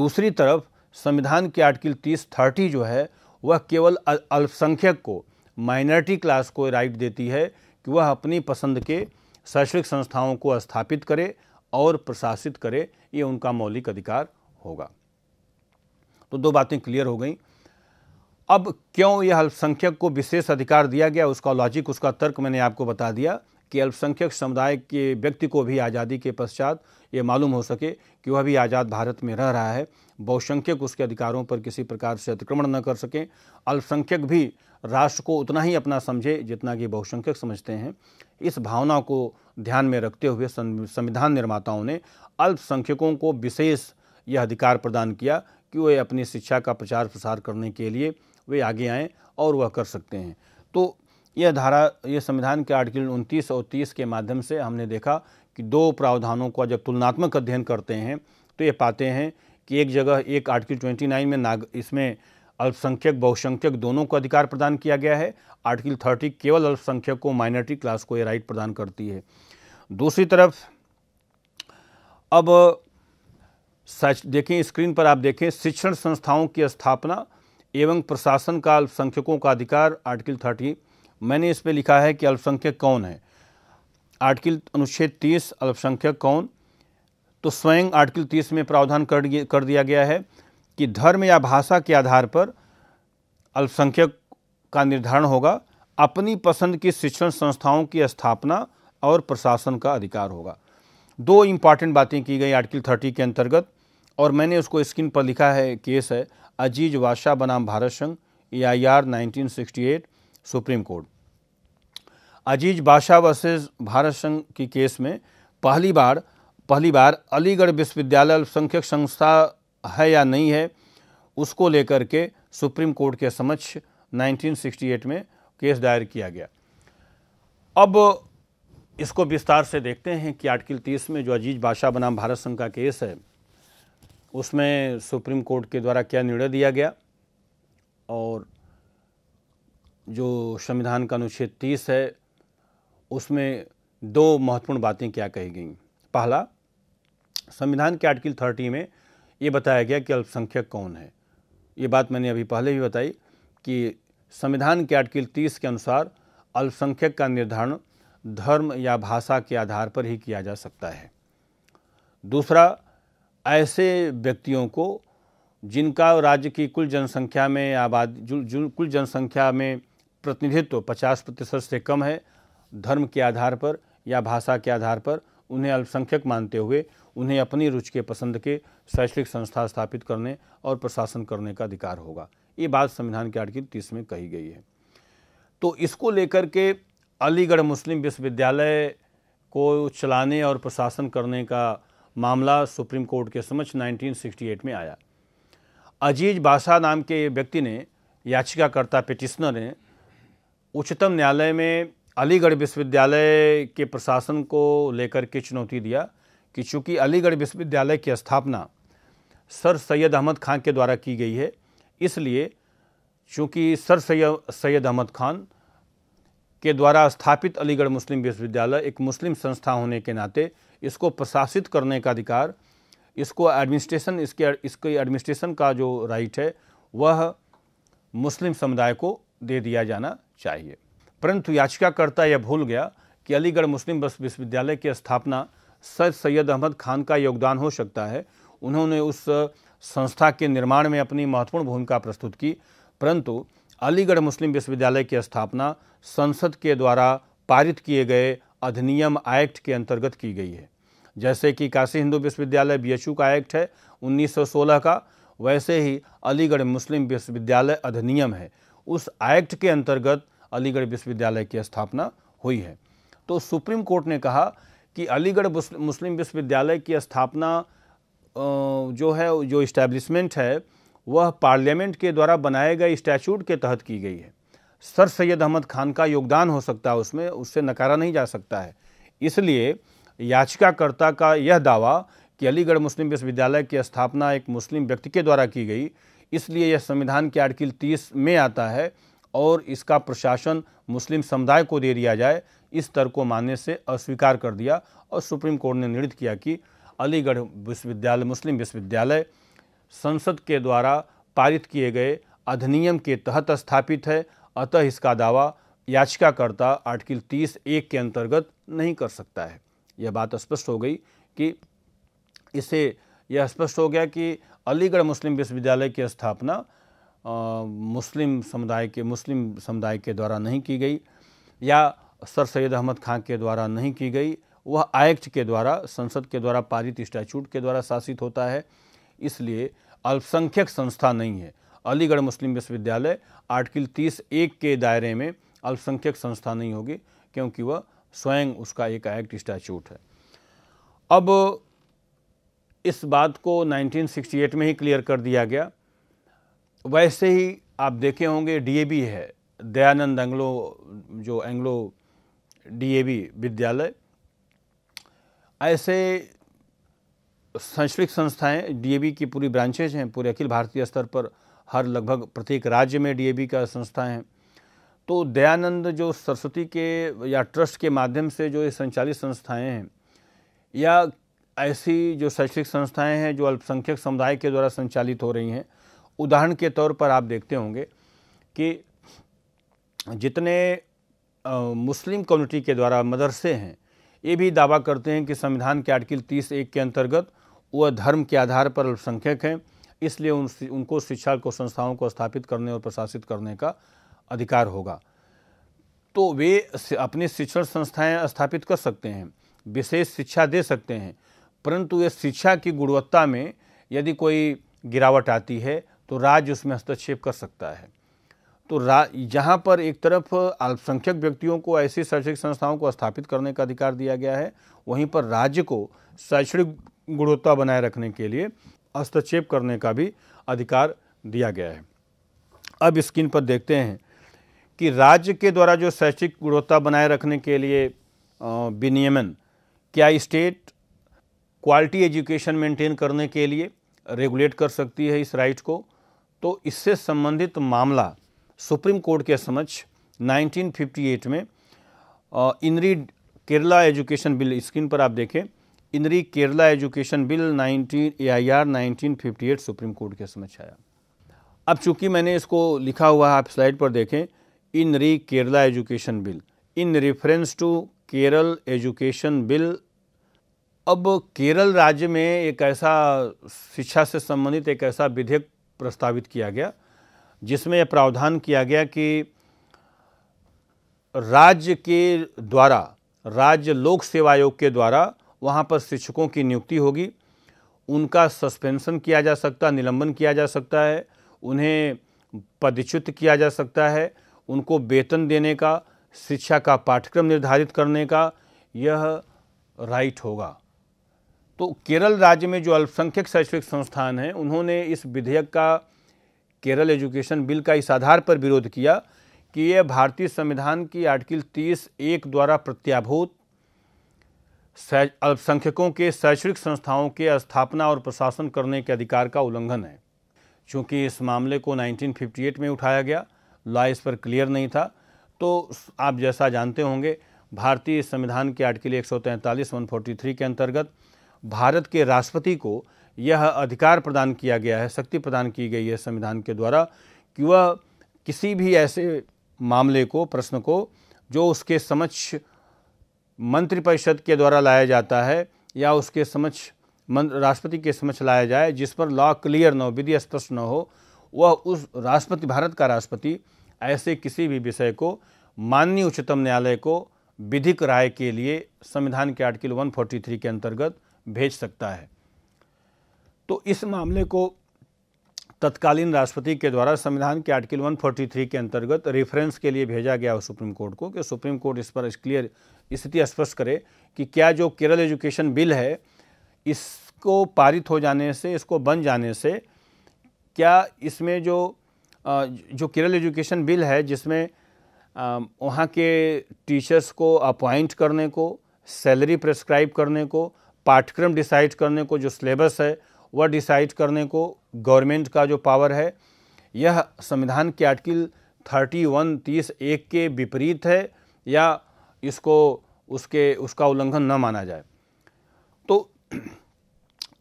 दूसरी तरफ संविधान के आर्टिकल तीस थर्टी जो है वह केवल अल्पसंख्यक को माइनॉरिटी क्लास को राइट देती है कि वह अपनी पसंद के शैक्षणिक संस्थाओं को स्थापित करे और प्रशासित करे ये उनका मौलिक अधिकार होगा तो दो बातें क्लियर हो गई अब क्यों यह अल्पसंख्यक को विशेष अधिकार दिया गया उसका लॉजिक उसका तर्क मैंने आपको बता दिया कि अल्पसंख्यक समुदाय के व्यक्ति को भी आज़ादी के पश्चात ये मालूम हो सके कि वह भी आज़ाद भारत में रह रहा है बहुसंख्यक उसके अधिकारों पर किसी प्रकार से अतिक्रमण न कर सकें अल्पसंख्यक भी राष्ट्र को उतना ही अपना समझे जितना कि बहुसंख्यक समझते हैं इस भावना को ध्यान में रखते हुए संविधान निर्माताओं ने अल्पसंख्यकों को विशेष यह अधिकार प्रदान किया कि वे अपनी शिक्षा का प्रचार प्रसार करने के लिए वे आगे आएँ और वह कर सकते हैं तो यह धारा यह संविधान के आर्टिकल उनतीस और तीस के माध्यम से हमने देखा कि दो प्रावधानों का जब तुलनात्मक अध्ययन करते हैं तो ये पाते हैं कि एक जगह एक आर्टिकल ट्वेंटी नाइन में नाग इसमें अल्पसंख्यक बहुसंख्यक दोनों को अधिकार प्रदान किया गया है आर्टिकल थर्टी केवल अल्पसंख्यक को माइनॉरिटी क्लास को ये राइट प्रदान करती है दूसरी तरफ अब देखें स्क्रीन पर आप देखें शिक्षण संस्थाओं की स्थापना एवं प्रशासन का अल्पसंख्यकों का अधिकार आर्टिकल थर्टी मैंने इस पर लिखा है कि अल्पसंख्यक कौन है आर्टिकल अनुच्छेद तीस अल्पसंख्यक कौन तो स्वयं आर्टिकल तीस में प्रावधान कर दिया कर दिया गया है कि धर्म या भाषा के आधार पर अल्पसंख्यक का निर्धारण होगा अपनी पसंद की शिक्षण संस्थाओं की स्थापना और प्रशासन का अधिकार होगा दो इम्पॉर्टेंट बातें की गई आर्टिकल थर्टी के अंतर्गत और मैंने उसको स्क्रीन पर लिखा है केस है अजीज वाशाह बनाम भारत संघ A I R nineteen sixty eight supreme court Aziz Badshah versus Bharat संघ की केस में पहली बार पहली बार अलीगढ़ विश्वविद्यालय अल्पसंख्यक संस्था है या नहीं है उसको लेकर के सुप्रीम कोर्ट के समक्ष 1968 में केस दायर किया गया अब इसको विस्तार से देखते हैं कि आर्टिकल तीस में जो अजीज बादशाह बनाम भारत संघ का केस है उसमें सुप्रीम कोर्ट के द्वारा क्या निर्णय दिया गया और जो संविधान का अनुच्छेद तीस है उसमें दो महत्वपूर्ण बातें क्या कही गई पहला संविधान के आर्टिकल थर्टी में ये बताया गया कि अल्पसंख्यक कौन है ये बात मैंने अभी पहले भी बताई कि संविधान के आर्टिकल तीस के अनुसार अल्पसंख्यक का निर्धारण धर्म या भाषा के आधार पर ही किया जा सकता है दूसरा ऐसे व्यक्तियों को जिनका राज्य की कुल जनसंख्या में आबादी जो जु, कुल जनसंख्या में प्रतिनिधित्व 50 प्रतिशत से कम है धर्म के आधार पर या भाषा के आधार पर उन्हें अल्पसंख्यक मानते हुए उन्हें अपनी रुचि के पसंद के शैक्षणिक संस्था स्थापित करने और प्रशासन करने का अधिकार होगा ये बात संविधान के आर्टिकल तीस में कही गई है तो इसको लेकर के अलीगढ़ मुस्लिम विश्वविद्यालय को चलाने और प्रशासन करने का मामला सुप्रीम कोर्ट के समक्ष 1968 में आया अजीज बाशाह नाम के व्यक्ति ने याचिकाकर्ता पिटिशनर ने उच्चतम न्यायालय में अलीगढ़ विश्वविद्यालय के प्रशासन को लेकर के चुनौती दिया कि चूँकि अलीगढ़ विश्वविद्यालय की स्थापना सर सैयद अहमद खान के द्वारा की गई है इसलिए चूँकि सर सैयद सैयद अहमद खान के द्वारा स्थापित अलीगढ़ मुस्लिम विश्वविद्यालय एक मुस्लिम संस्था होने के नाते इसको प्रशासित करने का अधिकार इसको एडमिनिस्ट्रेशन इसके इसके एडमिनिस्ट्रेशन का जो राइट है वह मुस्लिम समुदाय को दे दिया जाना चाहिए परंतु याचिकाकर्ता यह भूल गया कि अलीगढ़ मुस्लिम विश्वविद्यालय की स्थापना सर सैयद अहमद खान का योगदान हो सकता है उन्होंने उस संस्था के निर्माण में अपनी महत्वपूर्ण भूमिका प्रस्तुत की परंतु अलीगढ़ मुस्लिम विश्वविद्यालय की स्थापना संसद के द्वारा पारित किए गए अधिनियम एक्ट के अंतर्गत की गई है जैसे कि काशी हिंदू विश्वविद्यालय बीएचयू का एक्ट है 1916 का वैसे ही अलीगढ़ मुस्लिम विश्वविद्यालय अधिनियम है उस एक्ट के अंतर्गत अलीगढ़ विश्वविद्यालय की स्थापना हुई है तो सुप्रीम कोर्ट ने कहा कि अलीगढ़ मुस्लिम विश्वविद्यालय की स्थापना जो है जो इस्टेब्लिशमेंट है वह पार्लियामेंट के द्वारा बनाए गए स्टैचूट के तहत की गई है सर सैयद अहमद खान का योगदान हो सकता है उसमें उससे नकारा नहीं जा सकता है इसलिए याचिकाकर्ता का यह दावा कि अलीगढ़ मुस्लिम विश्वविद्यालय की स्थापना एक मुस्लिम व्यक्ति के द्वारा की गई इसलिए यह संविधान के आर्टिकल तीस में आता है और इसका प्रशासन मुस्लिम समुदाय को दे दिया जाए इस तर्क को मानने से अस्वीकार कर दिया और सुप्रीम कोर्ट ने निर्णित किया कि अलीगढ़ विश्वविद्यालय मुस्लिम विश्वविद्यालय संसद के द्वारा पारित किए गए अधिनियम के तहत स्थापित है अतः इसका दावा याचिकाकर्ता आर्टिकल 30 एक के अंतर्गत नहीं कर सकता है यह बात स्पष्ट हो गई कि इसे यह स्पष्ट हो गया कि अलीगढ़ मुस्लिम विश्वविद्यालय की स्थापना मुस्लिम समुदाय के मुस्लिम समुदाय के द्वारा नहीं की गई या सर सैयद अहमद खां के द्वारा नहीं की गई वह आयुक्त के द्वारा संसद के द्वारा पारित स्टैचूट के द्वारा शासित होता है इसलिए अल्पसंख्यक संस्था नहीं है अलीगढ़ मुस्लिम विश्वविद्यालय आर्टिकल तीस एक के दायरे में अल्पसंख्यक संस्था नहीं होगी क्योंकि वह स्वयं उसका एक एक्ट स्टैच्यूट है अब इस बात को 1968 में ही क्लियर कर दिया गया वैसे ही आप देखे होंगे डीएबी है दयानंद एंग्लो जो एंग्लो डीएवी विद्यालय ऐसे शैक्षणिक संस्थाएं डीएबी की पूरी ब्रांचेज हैं पूरे अखिल भारतीय स्तर पर हर लगभग प्रत्येक राज्य में डीएबी का संस्था है तो दयानंद जो सरस्वती के या ट्रस्ट के माध्यम से जो ये संचालित संस्थाएं हैं या ऐसी जो शैक्षणिक संस्थाएं हैं जो अल्पसंख्यक समुदाय के द्वारा संचालित हो रही हैं उदाहरण के तौर पर आप देखते होंगे कि जितने मुस्लिम कम्युनिटी के द्वारा मदरसे हैं ये भी दावा करते हैं कि संविधान के आर्टिकल तीस एक के अंतर्गत वह धर्म के आधार पर अल्पसंख्यक हैं इसलिए उन उनको शिक्षा को संस्थाओं को स्थापित करने और प्रशासित करने का अधिकार होगा तो वे अपनी शिक्षण संस्थाएं स्थापित कर सकते हैं विशेष शिक्षा दे सकते हैं परंतु ये शिक्षा की गुणवत्ता में यदि कोई गिरावट आती है तो राज्य उसमें हस्तक्षेप कर सकता है तो रा पर एक तरफ अल्पसंख्यक व्यक्तियों को ऐसी शैक्षणिक संस्थाओं को स्थापित करने का अधिकार दिया गया है वहीं पर राज्य को शैक्षणिक गुणवत्ता बनाए रखने के लिए हस्तक्षेप करने का भी अधिकार दिया गया है अब स्क्रीन पर देखते हैं कि राज्य के द्वारा जो शैक्षिक गुणवत्ता बनाए रखने के लिए विनियमन क्या स्टेट क्वालिटी एजुकेशन मेंटेन करने के लिए रेगुलेट कर सकती है इस राइट को तो इससे संबंधित मामला सुप्रीम कोर्ट के समक्ष 1958 में in re Kerala education bill screen पर आप देखें in re Kerala education bill 19 AIR 1958 supreme court के समक्ष आया अब चूंकि मैंने इसको लिखा हुआ है आप स्लाइड पर देखें in re Kerala education bill in reference to Kerala education bill अब केरल राज्य में एक ऐसा शिक्षा से संबंधित एक ऐसा विधेयक प्रस्तावित किया गया जिसमें यह प्रावधान किया गया कि राज्य के द्वारा राज्य लोक सेवा आयोग के द्वारा वहाँ पर शिक्षकों की नियुक्ति होगी उनका सस्पेंशन किया जा सकता निलंबन किया जा सकता है उन्हें पदच्युत किया जा सकता है उनको वेतन देने का शिक्षा का पाठ्यक्रम निर्धारित करने का यह राइट होगा तो केरल राज्य में जो अल्पसंख्यक शैक्षणिक संस्थान हैं उन्होंने इस विधेयक का केरल एजुकेशन बिल का इस आधार पर विरोध किया कि यह भारतीय संविधान की आर्टिकल तीस एक द्वारा प्रत्याभूत अल्पसंख्यकों के शैक्षणिक संस्थाओं के स्थापना और प्रशासन करने के अधिकार का उल्लंघन है क्योंकि इस मामले को 1958 में उठाया गया लॉ इस पर क्लियर नहीं था तो आप जैसा जानते होंगे भारतीय संविधान के आर्टिकल एक सौ के अंतर्गत भारत के राष्ट्रपति को यह अधिकार प्रदान किया गया है शक्ति प्रदान की गई है संविधान के द्वारा कि वह किसी भी ऐसे मामले को प्रश्न को जो उसके समक्ष मंत्रिपरिषद के द्वारा लाया जाता है या उसके समक्ष राष्ट्रपति के समक्ष लाया जाए जिस पर लॉ क्लियर न हो विधि स्पष्ट न हो वह उस राष्ट्रपति भारत का राष्ट्रपति ऐसे किसी भी विषय को माननीय उच्चतम न्यायालय को विधिक राय के लिए संविधान के आर्टिकल 143 के अंतर्गत भेज सकता है तो इस मामले को तत्कालीन राष्ट्रपति के द्वारा संविधान के आर्टिकल 143 के अंतर्गत रेफरेंस के लिए भेजा गया सुप्रीम कोर्ट को कि सुप्रीम कोर्ट इस पर इस क्लियर स्थिति स्पष्ट करे कि क्या जो केरल एजुकेशन बिल है इसको पारित हो जाने से इसको बन जाने से क्या इसमें जो जो केरल एजुकेशन बिल है जिसमें वहाँ के टीचर्स को अपॉइंट करने को सैलरी प्रेस्क्राइब करने को पाठ्यक्रम डिसाइड करने को जो सिलेबस है वह डिसाइड करने को गवर्नमेंट का जो पावर है यह संविधान के आर्टिकल थर्टी वन तीस एक के विपरीत है या इसको उसके उसका उल्लंघन न माना जाए तो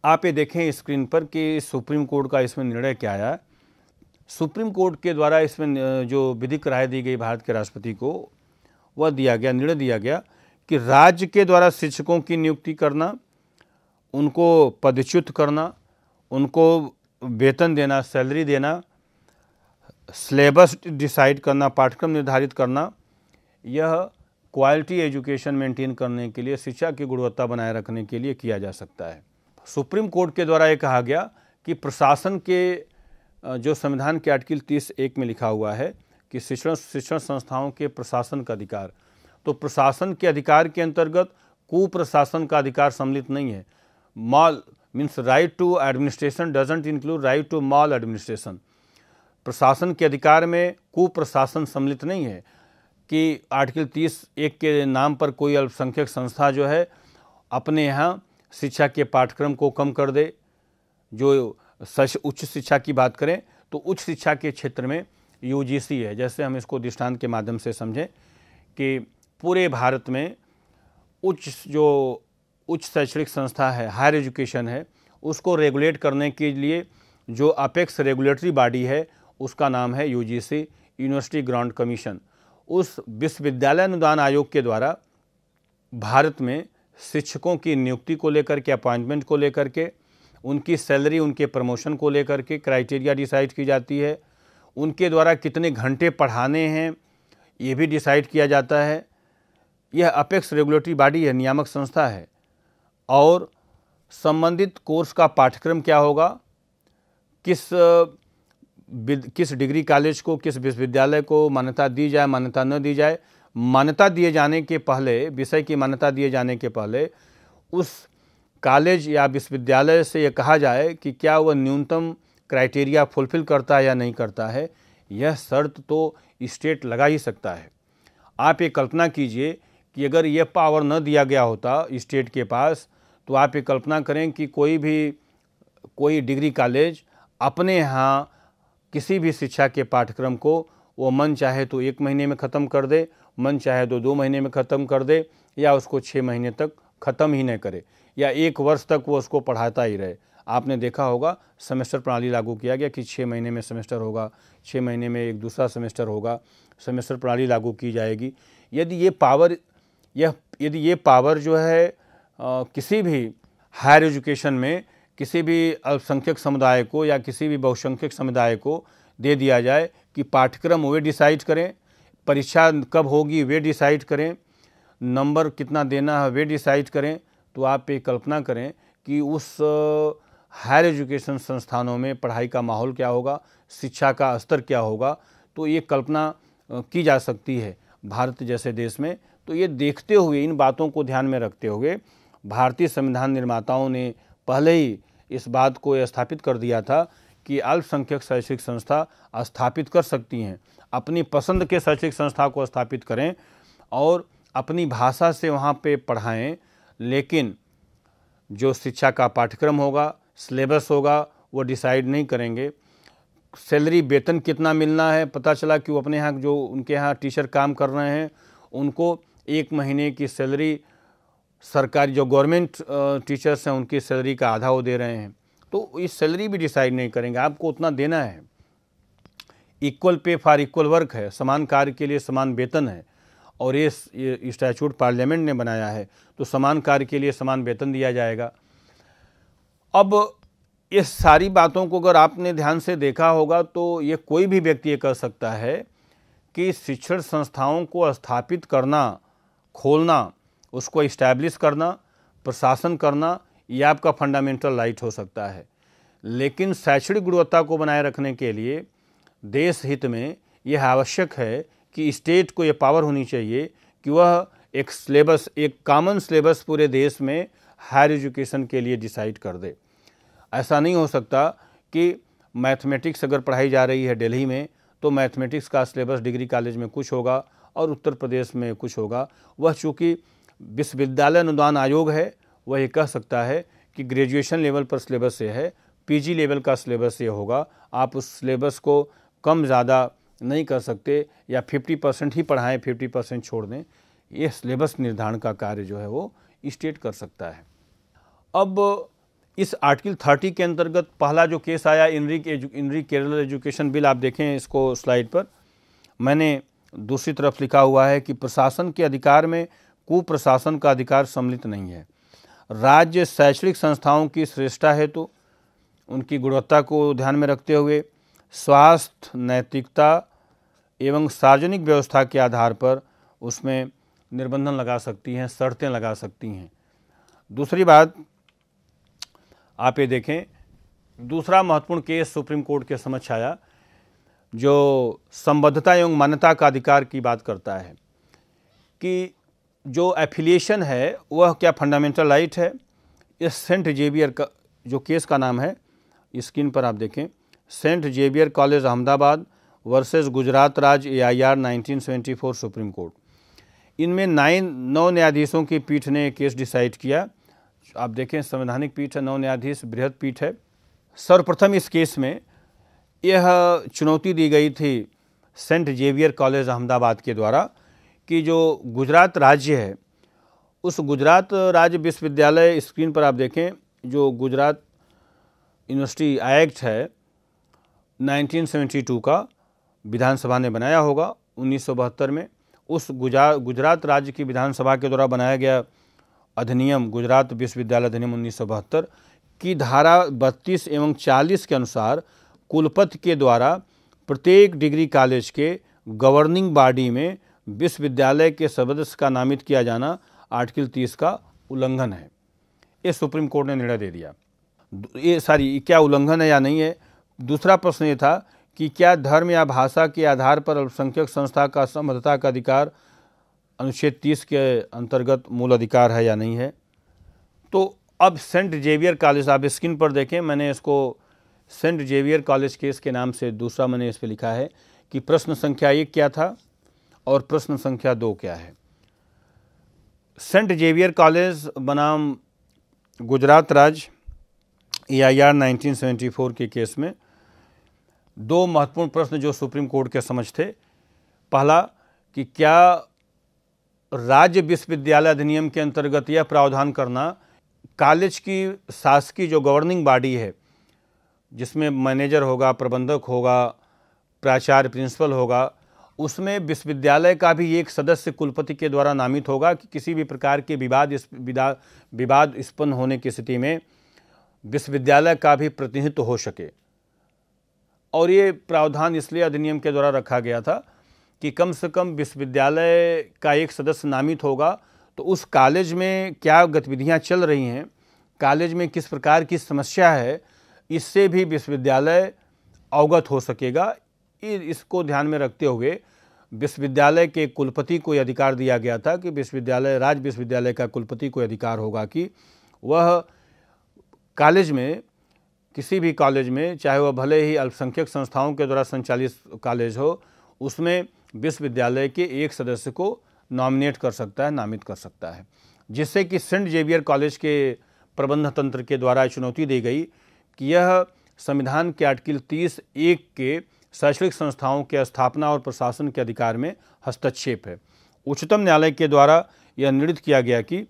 आप ये देखें स्क्रीन पर कि सुप्रीम कोर्ट का इसमें निर्णय क्या आया सुप्रीम कोर्ट के द्वारा इसमें जो विधिक राय दी गई भारत के राष्ट्रपति को वह दिया गया निर्णय दिया गया कि राज्य के द्वारा शिक्षकों की नियुक्ति करना उनको पदच्युत करना उनको वेतन देना सैलरी देना सिलेबस डिसाइड करना पाठ्यक्रम निर्धारित करना यह क्वालिटी एजुकेशन मेंटेन करने के लिए शिक्षा की गुणवत्ता बनाए रखने के लिए किया जा सकता है सुप्रीम कोर्ट के द्वारा ये कहा गया कि प्रशासन के जो संविधान के आर्टिकल तीस एक में लिखा हुआ है कि शिक्षण शिक्षण संस्थाओं के प्रशासन का अधिकार तो प्रशासन के अधिकार के अंतर्गत कुप्रशासन का अधिकार सम्मिलित नहीं है mal means right to administration doesn't include right to maladministration प्रशासन के अधिकार में कुप्रशासन सम्मिलित नहीं है कि आर्टिकल 30 एक के नाम पर कोई अल्पसंख्यक संस्था जो है अपने यहाँ शिक्षा के पाठ्यक्रम को कम कर दे जो सच उच्च शिक्षा की बात करें तो उच्च शिक्षा के क्षेत्र में यूजीसी है जैसे हम इसको दृष्टांत के माध्यम से समझें कि पूरे भारत में उच्च जो उच्च शैक्षणिक संस्था है हायर एजुकेशन है उसको रेगुलेट करने के लिए जो अपेक्स रेगुलेटरी बॉडी है उसका नाम है यूजीसी यूनिवर्सिटी ग्रांट कमीशन उस विश्वविद्यालय अनुदान आयोग के द्वारा भारत में शिक्षकों की नियुक्ति को लेकर के अपॉइंटमेंट को लेकर के उनकी सैलरी उनके प्रमोशन को लेकर के क्राइटेरिया डिसाइड की जाती है उनके द्वारा कितने घंटे पढ़ाने हैं ये भी डिसाइड किया जाता है यह अपेक्स रेगुलेटरी बॉडी है नियामक संस्था है और संबंधित कोर्स का पाठ्यक्रम क्या होगा किस किस डिग्री कॉलेज को किस विश्वविद्यालय को मान्यता दी जाए मान्यता न दी जाए मान्यता दिए जाने के पहले विषय की मान्यता दिए जाने के पहले उस कॉलेज या विश्वविद्यालय से ये कहा जाए कि क्या वह न्यूनतम क्राइटेरिया फुलफिल करता है या नहीं करता है यह शर्त तो स्टेट लगा ही सकता है आप ये कल्पना कीजिए कि अगर यह पावर न दिया गया होता स्टेट के पास तो आप ये कल्पना करें कि कोई भी कोई डिग्री कॉलेज अपने यहाँ किसी भी शिक्षा के पाठ्यक्रम को वो मन चाहे तो एक महीने में ख़त्म कर दे मन चाहे तो दो महीने में ख़त्म कर दे या उसको छः महीने तक ख़त्म ही न करे या एक वर्ष तक वो उसको पढ़ाता ही रहे आपने देखा होगा सेमेस्टर प्रणाली लागू किया गया कि छः महीने में सेमेस्टर होगा छः महीने में एक दूसरा सेमेस्टर होगा सेमेस्टर प्रणाली लागू की जाएगी यदि ये पावर यह यदि ये पावर जो है आ, किसी भी हायर एजुकेशन में किसी भी अल्पसंख्यक समुदाय को या किसी भी बहुसंख्यक समुदाय को दे दिया जाए कि पाठ्यक्रम वे डिसाइड करें परीक्षा कब होगी वे डिसाइड करें नंबर कितना देना है वे डिसाइड करें तो आप ये कल्पना करें कि उस हायर एजुकेशन संस्थानों में पढ़ाई का माहौल क्या होगा शिक्षा का स्तर क्या होगा तो ये कल्पना की जा सकती है भारत जैसे देश में तो ये देखते हुए इन बातों को ध्यान में रखते हुए भारतीय संविधान निर्माताओं ने पहले ही इस बात को स्थापित कर दिया था कि अल्पसंख्यक शैक्षिक संस्था स्थापित कर सकती हैं अपनी पसंद के शैक्षिक संस्था को स्थापित करें और अपनी भाषा से वहाँ पे पढ़ाएं लेकिन जो शिक्षा का पाठ्यक्रम होगा सिलेबस होगा वो डिसाइड नहीं करेंगे सैलरी वेतन कितना मिलना है पता चला कि वो अपने यहाँ जो उनके यहाँ टीचर काम कर रहे हैं उनको एक महीने की सैलरी सरकारी जो गवर्नमेंट टीचर्स हैं उनकी सैलरी का आधा वो दे रहे हैं तो ये सैलरी भी डिसाइड नहीं करेंगे आपको उतना देना है equal pay for equal work है समान कार्य के लिए समान वेतन है और ये, ये स्टैचूट पार्लियामेंट ने बनाया है तो समान कार्य के लिए समान वेतन दिया जाएगा अब ये सारी बातों को अगर आपने ध्यान से देखा होगा तो ये कोई भी व्यक्ति ये कर सकता है कि शिक्षण संस्थाओं को स्थापित करना खोलना उसको इस्टेब्लिश करना प्रशासन करना ये आपका फंडामेंटल राइट हो सकता है लेकिन शैक्षणिक गुणवत्ता को बनाए रखने के लिए देश हित में यह आवश्यक है कि स्टेट को ये पावर होनी चाहिए कि वह एक सिलेबस एक कॉमन सिलेबस पूरे देश में हायर एजुकेशन के लिए डिसाइड कर दे ऐसा नहीं हो सकता कि मैथमेटिक्स अगर पढ़ाई जा रही है दिल्ली में तो मैथमेटिक्स का सिलेबस डिग्री कॉलेज में कुछ होगा और उत्तर प्रदेश में कुछ होगा वह चूँकि विश्वविद्यालय अनुदान आयोग है वह ये कह सकता है कि ग्रेजुएशन लेवल पर सिलेबस ये है पीजी लेवल का सिलेबस ये होगा आप उस सिलेबस को कम ज़्यादा नहीं कर सकते या 50 परसेंट ही पढ़ाएं 50 परसेंट छोड़ दें ये सिलेबस निर्धारण का कार्य जो है वो स्टेट कर सकता है अब इस आर्टिकल 30 के अंतर्गत पहला जो केस आया in re in re Kerala education bill आप देखें इसको स्लाइड पर मैंने दूसरी तरफ लिखा हुआ है कि प्रशासन के अधिकार में कुप्रशासन का अधिकार सम्मिलित नहीं है राज्य शैक्षणिक संस्थाओं की श्रेष्ठा हेतु तो, उनकी गुणवत्ता को ध्यान में रखते हुए स्वास्थ्य नैतिकता एवं सार्वजनिक व्यवस्था के आधार पर उसमें निर्बंधन लगा सकती हैं शर्तें लगा सकती हैं दूसरी बात आप ये देखें दूसरा महत्वपूर्ण केस सुप्रीम कोर्ट के समक्ष आया जो संबद्धता एवं मान्यता का अधिकार की बात करता है कि जो एफिलिएशन है वह क्या फंडामेंटल राइट है इस सेंट जेवियर का जो केस का नाम है स्क्रीन पर आप देखें saint Xavier college Ahmedabad versus Gujarat राज्य A I R nineteen supreme court इनमें नाइन नौ न्यायाधीशों की पीठ ने केस डिसाइड किया आप देखें संवैधानिक पीठ है नौ न्यायाधीश बृहद पीठ है सर्वप्रथम इस केस में यह चुनौती दी गई थी सेंट जेवियर कॉलेज अहमदाबाद के द्वारा कि जो गुजरात राज्य है उस गुजरात राज्य विश्वविद्यालय स्क्रीन पर आप देखें जो गुजरात यूनिवर्सिटी एक्ट है 1972 का विधानसभा ने बनाया होगा उन्नीस में उस गुजरा गुजरात राज्य की विधानसभा के द्वारा बनाया गया अधिनियम गुजरात विश्वविद्यालय अधिनियम उन्नीस की धारा बत्तीस एवं 40 के अनुसार कुलपति के द्वारा प्रत्येक डिग्री कॉलेज के गवर्निंग बॉडी में विश्वविद्यालय के सदस्य का नामित किया जाना आर्टिकल तीस का उल्लंघन है ये सुप्रीम कोर्ट ने निर्णय दे दिया ये सारी क्या उल्लंघन है या नहीं है दूसरा प्रश्न ये था कि क्या धर्म या भाषा के आधार पर अल्पसंख्यक संस्था का संबद्धता का अधिकार अनुच्छेद तीस के अंतर्गत मूल अधिकार है या नहीं है तो अब सेंट जेवियर कॉलेज आप स्क्रीन पर देखें मैंने इसको सेंट जेवियर कॉलेज केस के नाम से दूसरा मैंने इस पर लिखा है कि प्रश्न संख्या एक क्या था और प्रश्न संख्या दो क्या है सेंट जेवियर कॉलेज बनाम गुजरात राज्य A e I R nineteen seventy four के केस में दो महत्वपूर्ण प्रश्न जो सुप्रीम कोर्ट के समझ थे पहला कि क्या राज्य विश्वविद्यालय अधिनियम के अंतर्गत यह प्रावधान करना कॉलेज की शासकीय जो गवर्निंग बॉडी है जिसमें मैनेजर होगा प्रबंधक होगा प्राचार्य प्रिंसिपल होगा उसमें विश्वविद्यालय का भी एक सदस्य कुलपति के द्वारा नामित होगा कि किसी भी प्रकार के विवाद इस विवाद उत्पन्न होने की स्थिति में विश्वविद्यालय का भी प्रतिनिधित्व हो सके और ये प्रावधान इसलिए अधिनियम के द्वारा रखा गया था कि कम से कम विश्वविद्यालय का एक सदस्य नामित होगा तो उस कॉलेज में क्या गतिविधियाँ चल रही हैं कॉलेज में किस प्रकार की समस्या है इससे भी विश्वविद्यालय अवगत हो सकेगा इसको ध्यान में रखते हुए विश्वविद्यालय के कुलपति को यह अधिकार दिया गया था कि विश्वविद्यालय राज्य विश्वविद्यालय का कुलपति को अधिकार होगा कि वह कॉलेज में किसी भी कॉलेज में चाहे वह भले ही अल्पसंख्यक संस्थाओं के द्वारा संचालित कॉलेज हो उसमें विश्वविद्यालय के एक सदस्य को नॉमिनेट कर सकता है नामित कर सकता है जिससे कि सेंट जेवियर कॉलेज के प्रबंध तंत्र के द्वारा चुनौती दी गई कि यह संविधान के आर्टिकल तीस एक के शैक्षणिक संस्थाओं के स्थापना और प्रशासन के अधिकार में हस्तक्षेप है उच्चतम न्यायालय के द्वारा यह निर्णित किया गया कि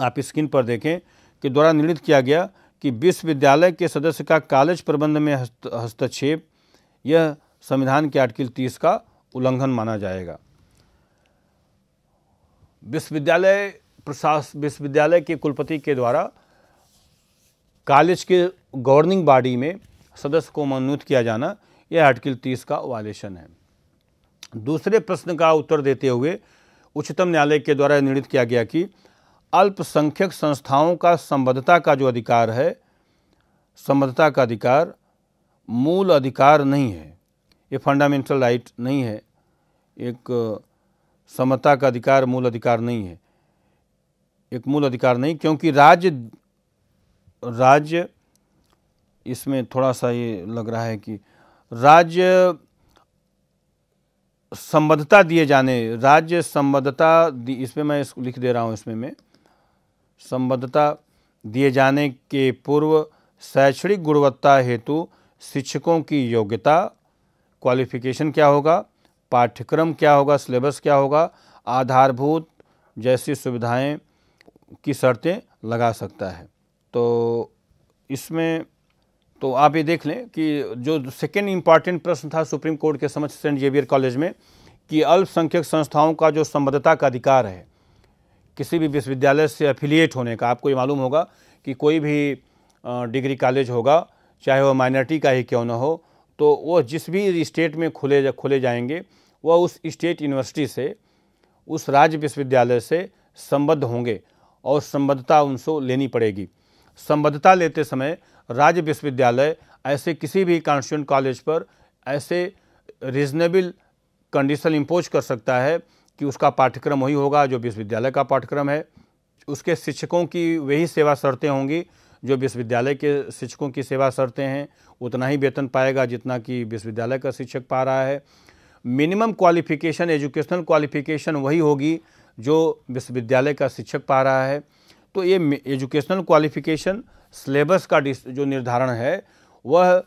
आप स्क्रीन पर देखें के द्वारा निर्णित किया गया कि विश्वविद्यालय के सदस्य का कॉलेज प्रबंध में हस्तक्षेप यह संविधान के आर्टिकल तीस का उल्लंघन माना जाएगा विश्वविद्यालय प्रशास विश्वविद्यालय के कुलपति के द्वारा कॉलेज के गवर्निंग बॉडी में सदस्य को मनोनीत किया जाना यह आर्टिकल तीस का वायलेशन है दूसरे प्रश्न का उत्तर देते हुए उच्चतम न्यायालय के द्वारा निर्णित किया गया कि अल्पसंख्यक संस्थाओं का संबद्धता का जो अधिकार है संबद्धता का अधिकार मूल अधिकार नहीं है ये फंडामेंटल राइट नहीं है एक समता का अधिकार मूल अधिकार नहीं है एक मूल अधिकार नहीं क्योंकि राज्य राज्य इसमें थोड़ा सा ये लग रहा है कि राज्य संबद्धता दिए जाने राज्य संबद्धता इसमें मैं इसको लिख दे रहा हूँ इसमें मैं संबद्धता दिए जाने के पूर्व शैक्षणिक गुणवत्ता हेतु शिक्षकों की योग्यता क्वालिफिकेशन क्या होगा पाठ्यक्रम क्या होगा सिलेबस क्या होगा आधारभूत जैसी सुविधाएं की शर्तें लगा सकता है तो इसमें तो आप ये देख लें कि जो सेकेंड इम्पॉर्टेंट प्रश्न था सुप्रीम कोर्ट के समक्ष सेंट जेवियर कॉलेज में कि अल्पसंख्यक संस्थाओं का जो संबद्धता का अधिकार है किसी भी विश्वविद्यालय से अफिलिएट होने का आपको ये मालूम होगा कि कोई भी डिग्री कॉलेज होगा चाहे वह माइनॉरिटी का ही क्यों ना हो तो वो जिस भी स्टेट में खुले जा, खुले जाएंगे वह उस स्टेट यूनिवर्सिटी से उस राज्य विश्वविद्यालय से संबद्ध होंगे और संबद्धता उनसे लेनी पड़ेगी संबद्धता लेते समय राज्य विश्वविद्यालय ऐसे किसी भी कॉन्स्टिट्यूंट कॉलेज पर ऐसे रीजनेबल कंडीशन इम्पोज कर सकता है कि उसका पाठ्यक्रम वही होगा जो विश्वविद्यालय का पाठ्यक्रम है उसके शिक्षकों की वही सेवा शर्तें होंगी जो विश्वविद्यालय के शिक्षकों की सेवा शर्तें हैं उतना ही वेतन पाएगा जितना कि विश्वविद्यालय का शिक्षक पा रहा है मिनिमम क्वालिफिकेशन एजुकेशनल क्वालिफिकेशन वही होगी जो विश्वविद्यालय का शिक्षक पा रहा है तो ये एजुकेशनल क्वालिफिकेशन सिलेबस का जो निर्धारण है वह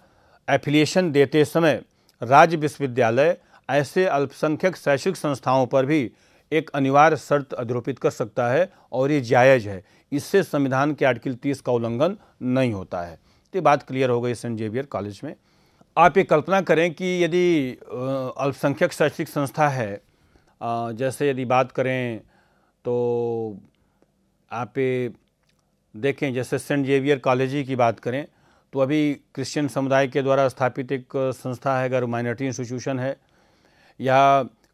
एफिलिएशन देते समय राज्य विश्वविद्यालय ऐसे अल्पसंख्यक शैक्षिक संस्थाओं पर भी एक अनिवार्य शर्त अधिरोपित कर सकता है और ये जायज़ है इससे संविधान के आर्टिकल तीस का उल्लंघन नहीं होता है तो बात क्लियर हो गई सेंट जेवियर कॉलेज में आप ये कल्पना करें कि यदि अल्पसंख्यक शैक्षिक संस्था है जैसे यदि बात करें तो आप देखें जैसे सेंट जेवियर कॉलेज ही की बात करें तो अभी क्रिश्चियन समुदाय के द्वारा स्थापित एक संस्था है अगर माइनॉरिटी इंस्टीट्यूशन है या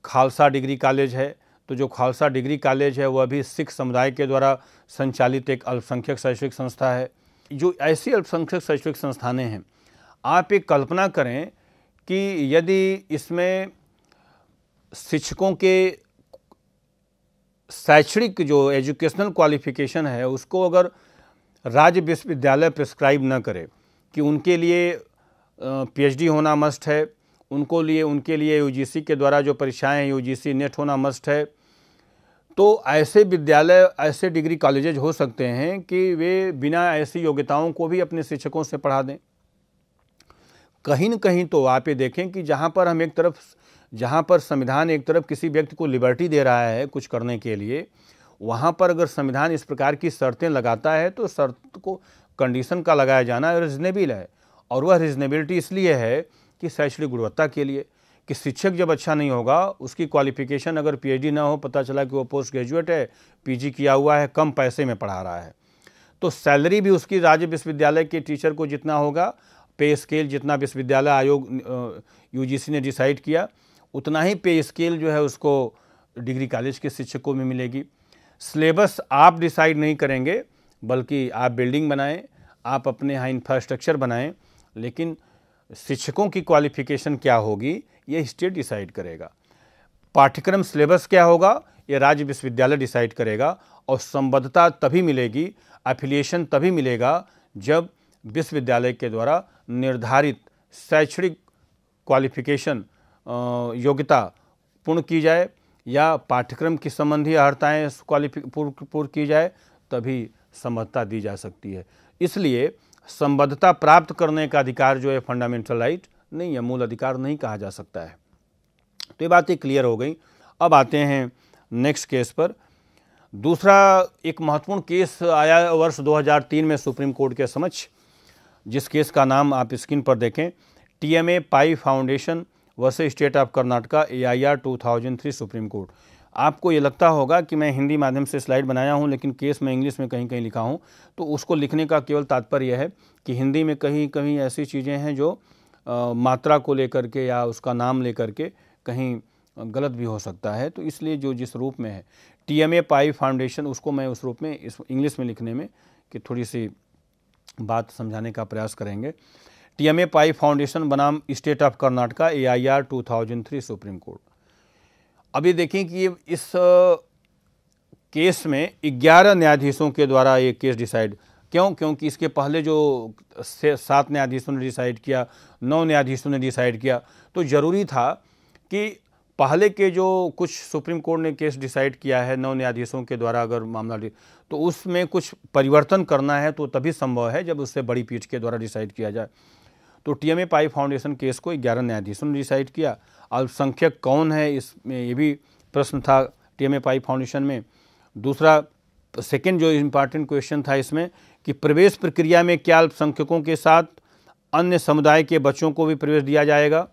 खालसा डिग्री कॉलेज है तो जो खालसा डिग्री कॉलेज है वह अभी सिख समुदाय के द्वारा संचालित एक अल्पसंख्यक शैक्षिक संस्था है जो ऐसी अल्पसंख्यक शैक्षिक संस्थाने हैं आप एक कल्पना करें कि यदि इसमें शिक्षकों के शैक्षणिक जो एजुकेशनल क्वालिफिकेशन है उसको अगर राज्य विश्वविद्यालय प्रिस्क्राइब न करे कि उनके लिए पीएचडी होना मस्ट है उनको लिए उनके लिए यूजीसी के द्वारा जो परीक्षाएं यूजीसी नेट होना मस्ट है तो ऐसे विद्यालय ऐसे डिग्री कॉलेजेज हो सकते हैं कि वे बिना ऐसी योग्यताओं को भी अपने शिक्षकों से पढ़ा दें कहीं न कहीं तो आप ये देखें कि जहाँ पर हम एक तरफ जहाँ पर संविधान एक तरफ किसी व्यक्ति को लिबर्टी दे रहा है कुछ करने के लिए वहाँ पर अगर संविधान इस प्रकार की शर्तें लगाता है तो शर्त को कंडीशन का लगाया जाना रिजनेबल है और वह रिजनेबिलिटी इसलिए है कि शैक्षणिक गुणवत्ता के लिए कि शिक्षक जब अच्छा नहीं होगा उसकी क्वालिफिकेशन अगर पीएचडी ना हो पता चला कि वो पोस्ट ग्रेजुएट है पीजी किया हुआ है कम पैसे में पढ़ा रहा है तो सैलरी भी उसकी राज्य विश्वविद्यालय के टीचर को जितना होगा पे स्केल जितना विश्वविद्यालय आयोग यूजीसी ने डिसाइड किया उतना ही पे स्केल जो है उसको डिग्री कॉलेज के शिक्षकों में मिलेगी सिलेबस आप डिसाइड नहीं करेंगे बल्कि आप बिल्डिंग बनाएं आप अपने यहाँ इंफ्रास्ट्रक्चर बनाएं लेकिन शिक्षकों की क्वालिफिकेशन क्या होगी ये स्टेट डिसाइड करेगा पाठ्यक्रम सिलेबस क्या होगा ये राज्य विश्वविद्यालय डिसाइड करेगा और संबद्धता तभी मिलेगी एफिलिएशन तभी मिलेगा जब विश्वविद्यालय के द्वारा निर्धारित शैक्षणिक क्वालिफिकेशन योग्यता पूर्ण की जाए या पाठ्यक्रम की संबंधी अर्ताएँ क्वालिफिक की जाए तभी संबद्धता दी जा सकती है इसलिए संबद्धता प्राप्त करने का अधिकार जो है फंडामेंटल राइट नहीं है मूल अधिकार नहीं कहा जा सकता है तो ये बातें क्लियर हो गई अब आते हैं नेक्स्ट केस पर दूसरा एक महत्वपूर्ण केस आया वर्ष 2003 में सुप्रीम कोर्ट के समक्ष जिस केस का नाम आप स्क्रीन पर देखें TMA Pai foundation versus state of Karnataka A I R two thousand three supreme court आपको ये लगता होगा कि मैं हिंदी माध्यम से स्लाइड बनाया हूँ लेकिन केस में इंग्लिश में कहीं कहीं लिखा हूँ तो उसको लिखने का केवल तात्पर्य है कि हिंदी में कहीं कहीं ऐसी चीज़ें हैं जो आ, मात्रा को लेकर के या उसका नाम लेकर के कहीं गलत भी हो सकता है तो इसलिए जो जिस रूप में है T M A Pai foundation उसको मैं उस रूप में इस इंग्लिश में लिखने में कि थोड़ी सी बात समझाने का प्रयास करेंगे टीएमए पाई फाउंडेशन बनाम state of Karnataka AIR 2003 supreme court अभी देखें कि इस केस में 11 न्यायाधीशों के द्वारा ये केस डिसाइड क्यों क्योंकि इसके पहले जो सात न्यायाधीशों ने डिसाइड किया नौ न्यायाधीशों ने डिसाइड किया तो ज़रूरी था कि पहले के जो कुछ सुप्रीम कोर्ट ने केस डिसाइड किया है नौ न्यायाधीशों के द्वारा अगर मामला तो उसमें कुछ परिवर्तन करना है तो तभी संभव है जब उससे बड़ी पीठ के द्वारा डिसाइड किया जाए तो T M Pai foundation case को ग्यारह न्यायाधीशों ने डिसाइड किया अल्पसंख्यक कौन है इस ये भी प्रश्न था टी एम पाई फाउंडेशन में दूसरा सेकेंड जो इम्पॉर्टेंट क्वेश्चन था इसमें कि प्रवेश प्रक्रिया में क्या अल्पसंख्यकों के साथ अन्य समुदाय के बच्चों को भी प्रवेश दिया जाएगा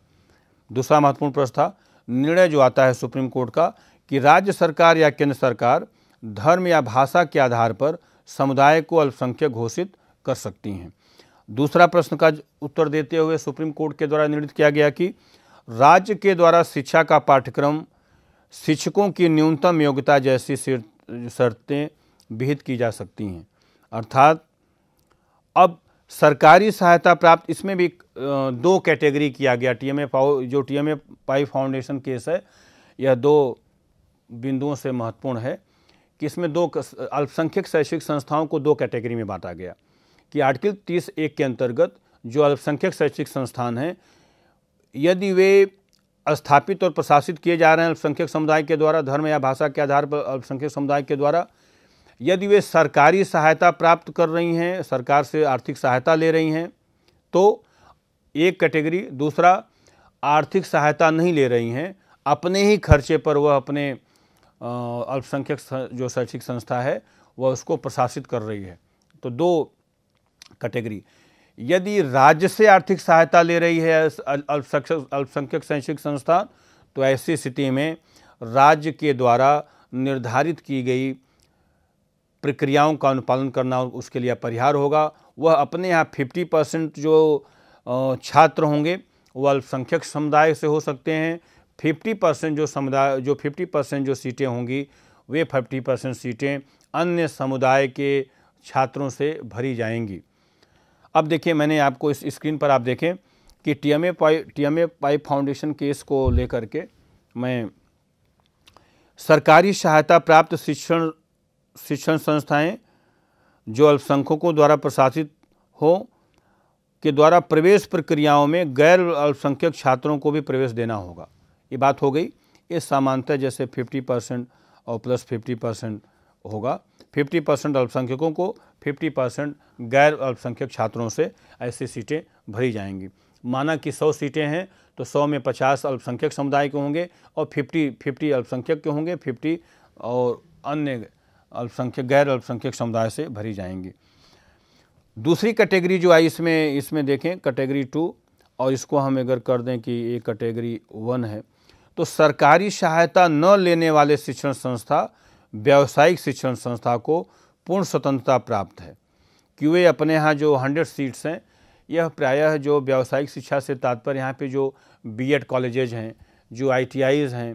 दूसरा महत्वपूर्ण प्रश्न था निर्णय जो आता है सुप्रीम कोर्ट का कि राज्य सरकार या केंद्र सरकार धर्म या भाषा के आधार पर समुदाय को अल्पसंख्यक घोषित कर सकती हैं दूसरा प्रश्न का उत्तर देते हुए सुप्रीम कोर्ट के द्वारा निर्णित किया गया कि राज्य के द्वारा शिक्षा का पाठ्यक्रम शिक्षकों की न्यूनतम योग्यता जैसी शर्तें विहित की जा सकती हैं अर्थात अब सरकारी सहायता प्राप्त इसमें भी दो कैटेगरी किया गया टी एम जो T M Pai foundation case है यह दो बिंदुओं से महत्वपूर्ण है कि इसमें दो अल्पसंख्यक शैक्षिक संस्थाओं को दो कैटेगरी में बांटा गया कि आर्टिकल तीस एक के अंतर्गत जो अल्पसंख्यक शैक्षिक संस्थान हैं यदि वे स्थापित और प्रशासित किए जा रहे हैं अल्पसंख्यक समुदाय के द्वारा धर्म या भाषा के आधार पर अल्पसंख्यक समुदाय के द्वारा यदि वे सरकारी सहायता प्राप्त कर रही हैं सरकार से आर्थिक सहायता ले रही हैं तो एक कैटेगरी दूसरा आर्थिक सहायता नहीं ले रही हैं अपने ही खर्चे पर वह अपने अल्पसंख्यक जो शैक्षिक संस्था है वह उसको प्रशासित कर रही है तो दो कैटेगरी यदि राज्य से आर्थिक सहायता ले रही है अल्पसंख्यक शैक्षिक संस्थान तो ऐसी स्थिति में राज्य के द्वारा निर्धारित की गई प्रक्रियाओं का अनुपालन करना उसके लिए परिहार होगा वह अपने यहाँ फिफ्टी परसेंट जो छात्र होंगे वह अल्पसंख्यक समुदाय से हो सकते हैं फिफ्टी परसेंट जो समुदाय जो फिफ्टी परसेंट जो सीटें होंगी वे फिफ्टी परसेंट सीटें अन्य समुदाय के छात्रों से भरी जाएंगी अब देखिए मैंने आपको इस स्क्रीन पर आप देखें कि T M A Pai T M A Pai foundation case को लेकर के मैं सरकारी सहायता प्राप्त शिक्षण शिक्षण संस्थाएं जो अल्पसंख्यकों द्वारा प्रशासित हो के द्वारा प्रवेश प्रक्रियाओं में गैर अल्पसंख्यक छात्रों को भी प्रवेश देना होगा ये बात हो गई ये सामान्यतः जैसे 50 परसेंट और प्लस 50 परसेंट होगा 50 परसेंट अल्पसंख्यकों को 50 परसेंट गैर अल्पसंख्यक छात्रों से ऐसी सीटें भरी जाएंगी माना कि 100 सीटें हैं तो 100 में 50 अल्पसंख्यक समुदाय के होंगे और 50 50 अल्पसंख्यक के होंगे 50 और अन्य अल्पसंख्यक गैर अल्पसंख्यक समुदाय से भरी जाएंगी दूसरी कैटेगरी जो आई इसमें इसमें देखें कैटेगरी टू और इसको हम अगर कर दें कि ये कैटेगरी वन है तो सरकारी सहायता न लेने वाले शिक्षण संस्था व्यावसायिक शिक्षण संस्था को पूर्ण स्वतंत्रता प्राप्त है कि वे अपने यहाँ जो हंड्रेड सीट्स हैं यह प्रायः जो व्यावसायिक शिक्षा से तात्पर्य यहाँ पे जो बीएड कॉलेजेज हैं जो आईटीआईज हैं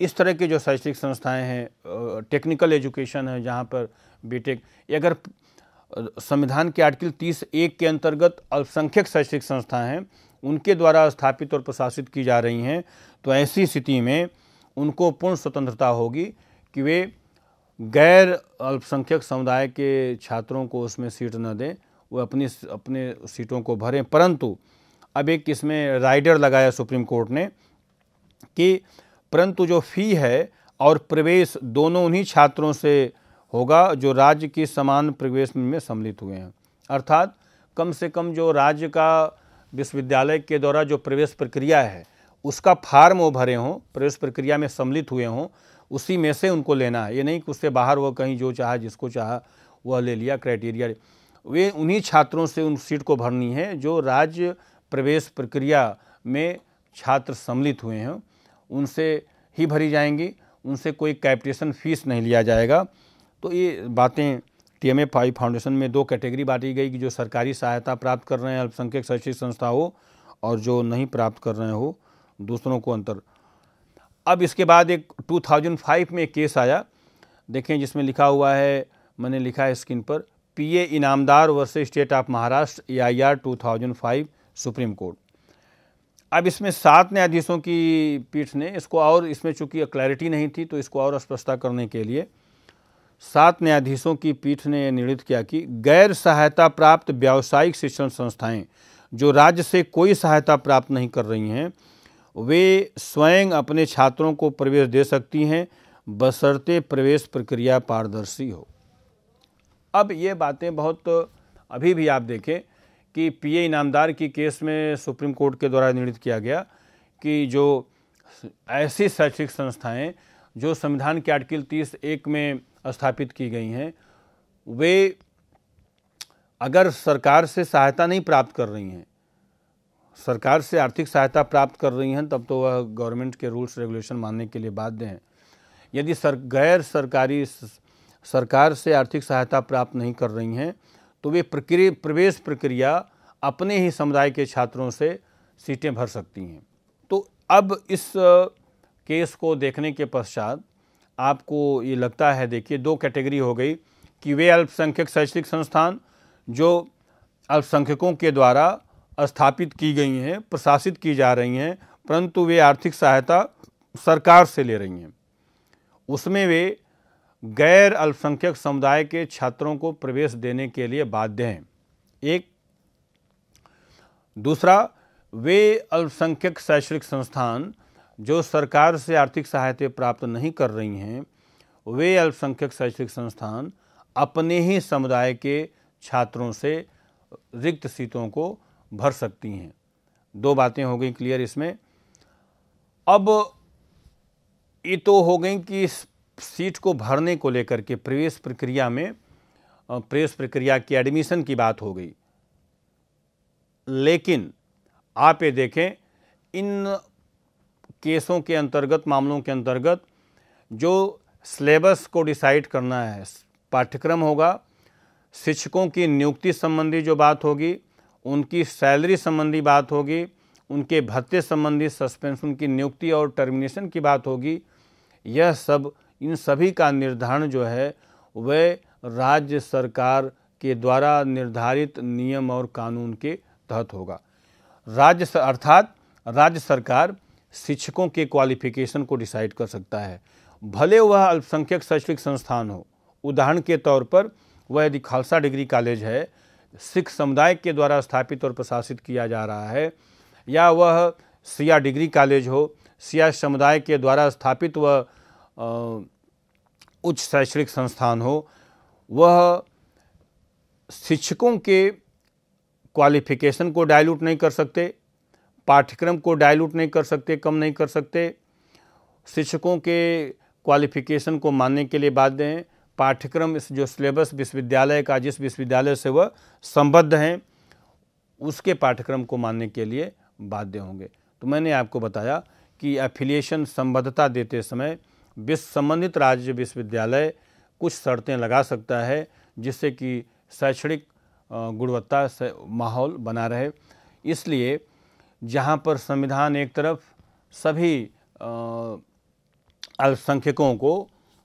इस तरह के जो शैक्षणिक संस्थाएं हैं टेक्निकल एजुकेशन है जहाँ पर बीटेक अगर संविधान के आर्टिकल तीस एक के अंतर्गत अल्पसंख्यक शैक्षणिक संस्थाएं हैं उनके द्वारा स्थापित और प्रशासित की जा रही हैं तो ऐसी स्थिति में उनको पूर्ण स्वतंत्रता होगी कि वे गैर अल्पसंख्यक समुदाय के छात्रों को उसमें सीट न दें वो अपनी अपने सीटों को भरें परंतु अब एक इसमें राइडर लगाया सुप्रीम कोर्ट ने कि परंतु जो फी है और प्रवेश दोनों उन्हीं छात्रों से होगा जो राज्य की समान प्रवेश में सम्मिलित हुए हैं अर्थात कम से कम जो राज्य का विश्वविद्यालय के द्वारा जो प्रवेश प्रक्रिया है उसका फार्म वो भरे हों प्रवेश प्रक्रिया में सम्मिलित हुए हों उसी में से उनको लेना है ये नहीं कि उससे बाहर वो कहीं जो चाहा जिसको चाह वह ले लिया क्राइटेरिया वे उन्हीं छात्रों से उन सीट को भरनी है जो राज्य प्रवेश प्रक्रिया में छात्र सम्मिलित हुए हैं उनसे ही भरी जाएंगी उनसे कोई कैप्टेशन फीस नहीं लिया जाएगा तो ये बातें टी एम फाउंडेशन में दो कैटेगरी बांटी गई कि जो सरकारी सहायता प्राप्त कर रहे हैं अल्पसंख्यक शैक्षिक संस्था हो और जो नहीं प्राप्त कर रहे हो दूसरों को अंतर अब इसके बाद एक 2005 में एक केस आया देखें जिसमें लिखा हुआ है मैंने लिखा है स्क्रीन पर PA Inamdar versus state of Maharashtra A I R two supreme court अब इसमें सात न्यायाधीशों की पीठ ने इसको और इसमें चूंकि क्लैरिटी नहीं थी तो इसको और स्पष्टता करने के लिए सात न्यायाधीशों की पीठ ने निर्णित किया कि गैर सहायता प्राप्त व्यावसायिक शिक्षण संस्थाएं जो राज्य से कोई सहायता प्राप्त नहीं कर रही हैं वे स्वयं अपने छात्रों को प्रवेश दे सकती हैं बसरते प्रवेश प्रक्रिया पारदर्शी हो अब ये बातें बहुत अभी भी आप देखें कि पीए इनामदार की केस में सुप्रीम कोर्ट के द्वारा निर्णित किया गया कि जो ऐसी शैक्षिक संस्थाएं जो संविधान के आर्टिकल तीस एक में स्थापित की गई हैं वे अगर सरकार से सहायता नहीं प्राप्त कर रही हैं सरकार से आर्थिक सहायता प्राप्त कर रही हैं तब तो वह गवर्नमेंट के रूल्स रेगुलेशन मानने के लिए बाध्य हैं यदि सर गैर सरकारी सरकार से आर्थिक सहायता प्राप्त नहीं कर रही हैं तो वे प्रक्रिया प्रवेश प्रक्रिया अपने ही समुदाय के छात्रों से सीटें भर सकती हैं तो अब इस केस को देखने के पश्चात आपको ये लगता है देखिए दो कैटेगरी हो गई कि वे अल्पसंख्यक शैक्षणिक संस्थान जो अल्पसंख्यकों के द्वारा स्थापित की गई हैं प्रशासित की जा रही हैं परंतु वे आर्थिक सहायता सरकार से ले रही हैं उसमें वे गैर अल्पसंख्यक समुदाय के छात्रों को प्रवेश देने के लिए बाध्य हैं एक दूसरा वे अल्पसंख्यक शैक्षणिक संस्थान जो सरकार से आर्थिक सहायता प्राप्त नहीं कर रही हैं वे अल्पसंख्यक शैक्षणिक संस्थान अपने ही समुदाय के छात्रों से रिक्त सीटों को भर सकती हैं दो बातें हो गई क्लियर इसमें अब ये तो हो गई कि इस सीट को भरने को लेकर के प्रवेश प्रक्रिया में प्रवेश प्रक्रिया की एडमिशन की बात हो गई लेकिन आप ये देखें इन केसों के अंतर्गत मामलों के अंतर्गत जो सिलेबस को डिसाइड करना है पाठ्यक्रम होगा शिक्षकों की नियुक्ति संबंधी जो बात होगी उनकी सैलरी संबंधी बात होगी उनके भत्ते संबंधी सस्पेंशन की नियुक्ति और टर्मिनेशन की बात होगी यह सब इन सभी का निर्धारण जो है वह राज्य सरकार के द्वारा निर्धारित नियम और कानून के तहत होगा राज्य अर्थात राज्य सरकार शिक्षकों के क्वालिफिकेशन को डिसाइड कर सकता है भले वह अल्पसंख्यक शैक्षणिक संस्थान हो उदाहरण के तौर पर वह यदि खालसा डिग्री कॉलेज है सिख समुदाय के द्वारा स्थापित और प्रशासित किया जा रहा है या वह सिया डिग्री कॉलेज हो सिया समुदाय के द्वारा स्थापित व उच्च शैक्षणिक संस्थान हो वह शिक्षकों के क्वालिफिकेशन को डाइल्यूट नहीं कर सकते पाठ्यक्रम को डाइल्यूट नहीं कर सकते कम नहीं कर सकते शिक्षकों के क्वालिफिकेशन को मानने के लिए बाध्य हैं पाठ्यक्रम इस जो सिलेबस विश्वविद्यालय का जिस विश्वविद्यालय से वह संबद्ध हैं उसके पाठ्यक्रम को मानने के लिए बाध्य होंगे तो मैंने आपको बताया कि एफिलिएशन संबद्धता देते समय विश्व संबंधित राज्य विश्वविद्यालय कुछ शर्तें लगा सकता है जिससे कि शैक्षणिक गुणवत्ता से माहौल बना रहे इसलिए जहाँ पर संविधान एक तरफ सभी अल्पसंख्यकों को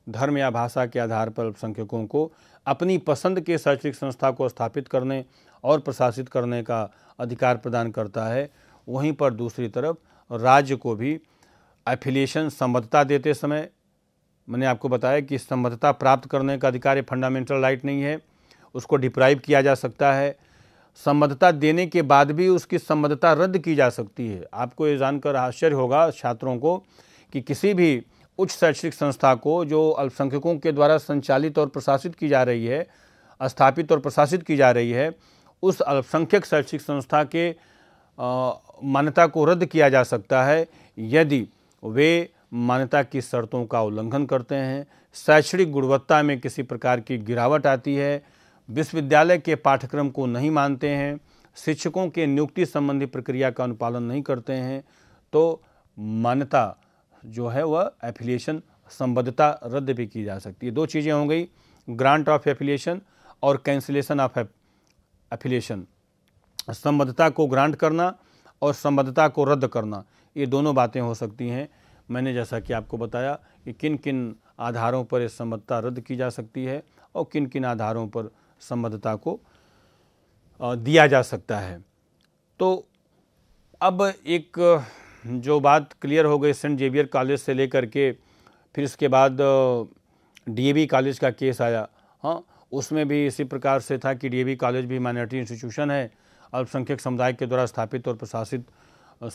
धर्म या भाषा के आधार पर अल्पसंख्यकों को अपनी पसंद के शैक्षणिक संस्था को स्थापित करने और प्रशासित करने का अधिकार प्रदान करता है वहीं पर दूसरी तरफ राज्य को भी एफिलिएशन संबद्धता देते समय मैंने आपको बताया कि संबद्धता प्राप्त करने का अधिकार फंडामेंटल राइट नहीं है उसको डिप्राइव किया जा सकता है संबद्धता देने के बाद भी उसकी संबद्धता रद्द की जा सकती है आपको ये जानकर आश्चर्य होगा छात्रों को कि किसी भी उच्च शैक्षणिक संस्था को जो अल्पसंख्यकों के द्वारा संचालित और प्रशासित की जा रही है स्थापित और प्रशासित की जा रही है उस अल्पसंख्यक शैक्षिक संस्था के मान्यता को रद्द किया जा सकता है यदि वे मान्यता की शर्तों का उल्लंघन करते हैं शैक्षणिक गुणवत्ता में किसी प्रकार की गिरावट आती है विश्वविद्यालय के पाठ्यक्रम को नहीं मानते हैं शिक्षकों के नियुक्ति संबंधी प्रक्रिया का अनुपालन नहीं करते हैं तो मान्यता जो है वह एफिलिएशन संबद्धता रद्द भी की जा सकती है दो चीज़ें हो गई ग्रांट ऑफ एफिलिएशन और कैंसिलेशन ऑफ एफिलिएशन संबद्धता को ग्रांट करना और संबद्धता को रद्द करना ये दोनों बातें हो सकती हैं मैंने जैसा कि आपको बताया कि किन किन आधारों पर ये संबद्धता रद्द की जा सकती है और किन किन आधारों पर संबद्धता को दिया जा सकता है तो अब एक जो बात क्लियर हो गई सेंट जेवियर कॉलेज से लेकर के फिर इसके बाद डीएवी कॉलेज का केस आया हाँ उसमें भी इसी प्रकार से था कि डीएवी कॉलेज भी माइनॉरिटी इंस्टीट्यूशन है अल्पसंख्यक समुदाय के द्वारा स्थापित और प्रशासित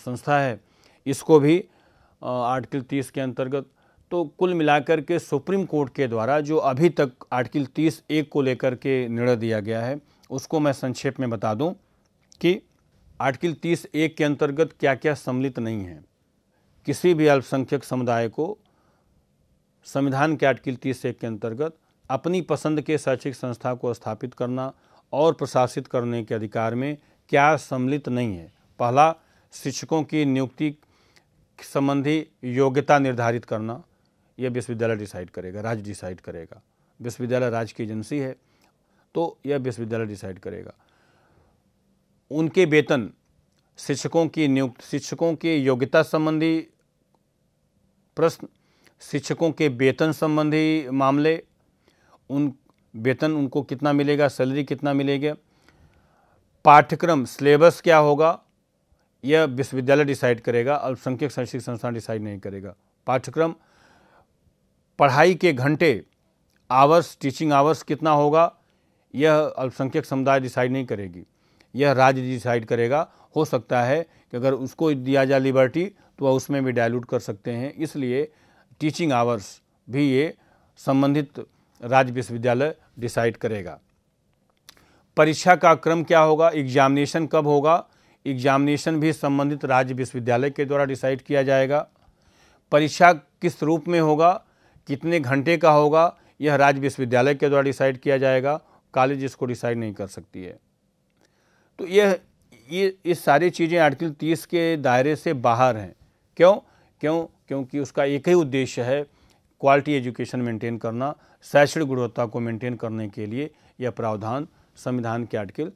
संस्था है इसको भी आर्टिकल तीस के अंतर्गत तो कुल मिलाकर के सुप्रीम कोर्ट के द्वारा जो अभी तक आर्टिकल तीस एक को लेकर के निर्णय दिया गया है उसको मैं संक्षेप में बता दूँ कि आर्टिकल 30 एक के अंतर्गत क्या क्या सम्मिलित नहीं है किसी भी अल्पसंख्यक समुदाय को संविधान के आर्टिकल 30 एक के अंतर्गत अपनी पसंद के शैक्षिक संस्था को स्थापित करना और प्रशासित करने के अधिकार में क्या सम्मिलित नहीं है पहला शिक्षकों की नियुक्ति संबंधी योग्यता निर्धारित करना यह विश्वविद्यालय डिसाइड करेगा राज्य डिसाइड करेगा विश्वविद्यालय राज्य की एजेंसी है तो यह विश्वविद्यालय डिसाइड करेगा उनके वेतन शिक्षकों की नियुक्त शिक्षकों के योग्यता संबंधी प्रश्न शिक्षकों के वेतन संबंधी मामले उन वेतन उनको कितना मिलेगा सैलरी कितना मिलेगा पाठ्यक्रम सिलेबस क्या होगा यह विश्वविद्यालय डिसाइड करेगा अल्पसंख्यक शैक्षिक संस्थान डिसाइड नहीं करेगा पाठ्यक्रम पढ़ाई के घंटे आवर्स टीचिंग आवर्स कितना होगा यह अल्पसंख्यक समुदाय डिसाइड नहीं करेगी यह राज्य डिसाइड करेगा हो सकता है कि अगर उसको दिया जाए लिबर्टी तो वह उसमें भी डायल्यूट कर सकते हैं इसलिए टीचिंग आवर्स भी ये संबंधित राज्य विश्वविद्यालय डिसाइड करेगा परीक्षा का क्रम क्या होगा एग्जामिनेशन कब होगा एग्जामिनेशन भी संबंधित राज्य विश्वविद्यालय के द्वारा डिसाइड किया जाएगा परीक्षा किस रूप में होगा कितने घंटे का होगा यह राज्य विश्वविद्यालय के द्वारा डिसाइड किया जाएगा कॉलेज इसको डिसाइड नहीं कर सकती है तो यह ये ये सारी चीज़ें आर्टिकल 30 के दायरे से बाहर हैं क्यों क्यों क्योंकि उसका एक ही उद्देश्य है क्वालिटी एजुकेशन मेंटेन करना शैक्षणिक गुणवत्ता को मेंटेन करने के लिए यह प्रावधान संविधान के आर्टिकल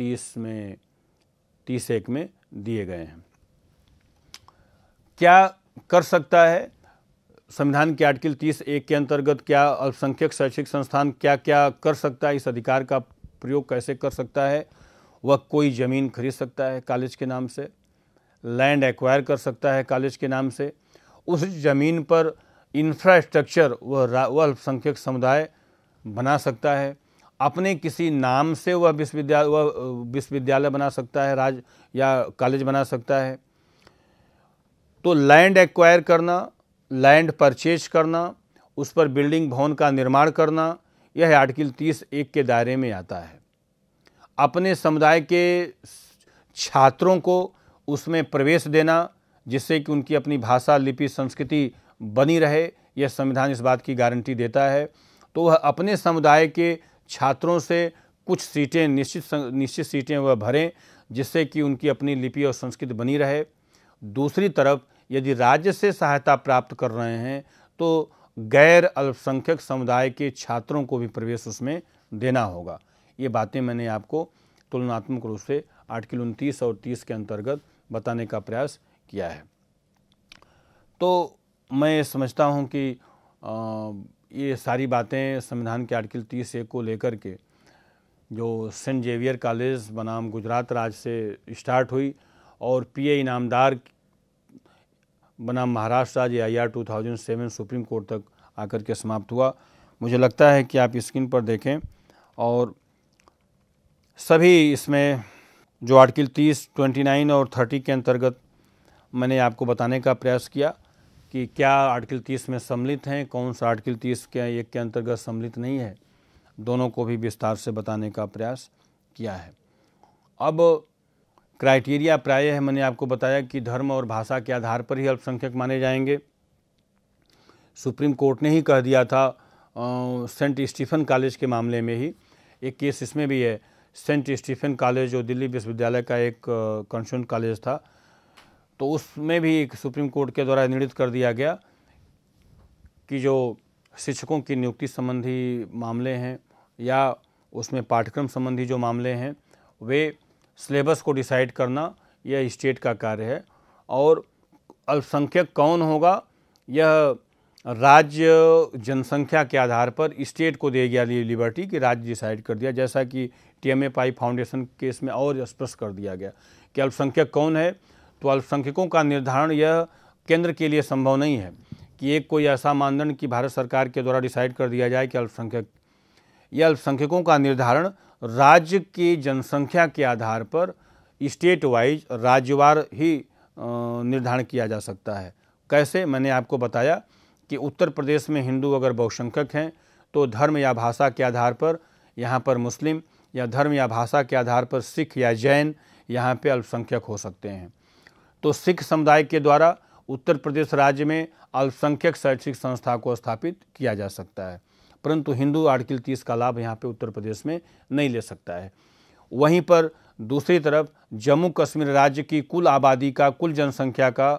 30 में तीस एक में दिए गए हैं क्या कर सकता है संविधान के आर्टिकल 30 एक के अंतर्गत क्या अल्पसंख्यक शैक्षिक संस्थान क्या क्या कर सकता है इस अधिकार का प्रयोग कैसे कर सकता है वह कोई ज़मीन खरीद सकता है कॉलेज के नाम से लैंड एक्वायर कर सकता है कॉलेज के नाम से उस ज़मीन पर इंफ्रास्ट्रक्चर वह वह अल्पसंख्यक समुदाय बना सकता है अपने किसी नाम से वह विश्वविद्यालय वह विश्वविद्यालय बना सकता है राज या कॉलेज बना सकता है तो लैंड एक्वायर करना लैंड परचेज करना उस पर बिल्डिंग भवन का निर्माण करना यह आर्टिकल तीस एक के दायरे में आता है अपने समुदाय के छात्रों को उसमें प्रवेश देना जिससे कि उनकी अपनी भाषा लिपि संस्कृति बनी रहे यह संविधान इस बात की गारंटी देता है तो वह अपने समुदाय के छात्रों से कुछ सीटें निश्चित निश्चित सीटें वह भरें जिससे कि उनकी अपनी लिपि और संस्कृति बनी रहे दूसरी तरफ यदि राज्य से सहायता प्राप्त कर रहे हैं तो गैर अल्पसंख्यक समुदाय के छात्रों को भी प्रवेश उसमें देना होगा ये बातें मैंने आपको तुलनात्मक रूप से आठ किलो उनतीस और तीस के अंतर्गत बताने का प्रयास किया है तो मैं समझता हूँ कि ये सारी बातें संविधान के आर्टिकल तीस ए को लेकर के जो सेंट जेवियर कॉलेज बनाम गुजरात राज्य से स्टार्ट हुई और पीए इनामदार बनाम महाराष्ट्र राज्य I R two thousand seven supreme court तक आकर के समाप्त हुआ मुझे लगता है कि आप स्क्रीन पर देखें और सभी इसमें जो आर्टिकल 30, 29 और 30 के अंतर्गत मैंने आपको बताने का प्रयास किया कि क्या आर्टिकल 30 में सम्मिलित हैं कौन सा आर्टिकल 30 के एक के अंतर्गत सम्मिलित नहीं है दोनों को भी विस्तार से बताने का प्रयास किया है अब क्राइटेरिया प्राय है मैंने आपको बताया कि धर्म और भाषा के आधार पर ही अल्पसंख्यक माने जाएंगे सुप्रीम कोर्ट ने ही कह दिया था सेंट स्टीफन कॉलेज के मामले में ही एक केस इसमें भी है सेंट स्टीफन कॉलेज जो दिल्ली विश्वविद्यालय का एक कंस्टिट्यूशन कॉलेज था तो उसमें भी एक सुप्रीम कोर्ट के द्वारा निर्णित कर दिया गया कि जो शिक्षकों की नियुक्ति संबंधी मामले हैं या उसमें पाठ्यक्रम संबंधी जो मामले हैं वे सिलेबस को डिसाइड करना यह स्टेट का कार्य है और अल्पसंख्यक कौन होगा यह राज्य जनसंख्या के आधार पर स्टेट को दे गया लिबर्टी कि राज्य डिसाइड कर दिया जैसा कि टी फाउंडेशन केस में और स्पष्ट कर दिया गया कि अल्पसंख्यक कौन है तो अल्पसंख्यकों का निर्धारण यह केंद्र के लिए संभव नहीं है कि एक कोई ऐसा मानदंड कि भारत सरकार के द्वारा डिसाइड कर दिया जाए कि अल्पसंख्यक यह अल्पसंख्यकों का निर्धारण राज्य की जनसंख्या के आधार पर स्टेट वाइज राज्यवार ही निर्धारण किया जा सकता है कैसे मैंने आपको बताया कि उत्तर प्रदेश में हिंदू अगर बहुसंख्यक हैं तो धर्म या भाषा के आधार पर यहाँ पर मुस्लिम या धर्म या भाषा के आधार पर सिख या जैन यहाँ पे अल्पसंख्यक हो सकते हैं तो सिख समुदाय के द्वारा उत्तर प्रदेश राज्य में अल्पसंख्यक शैक्षिक संस्था को स्थापित किया जा सकता है परंतु हिंदू आर्टिकल तीस का लाभ यहाँ पे उत्तर प्रदेश में नहीं ले सकता है वहीं पर दूसरी तरफ जम्मू कश्मीर राज्य की कुल आबादी का कुल जनसंख्या का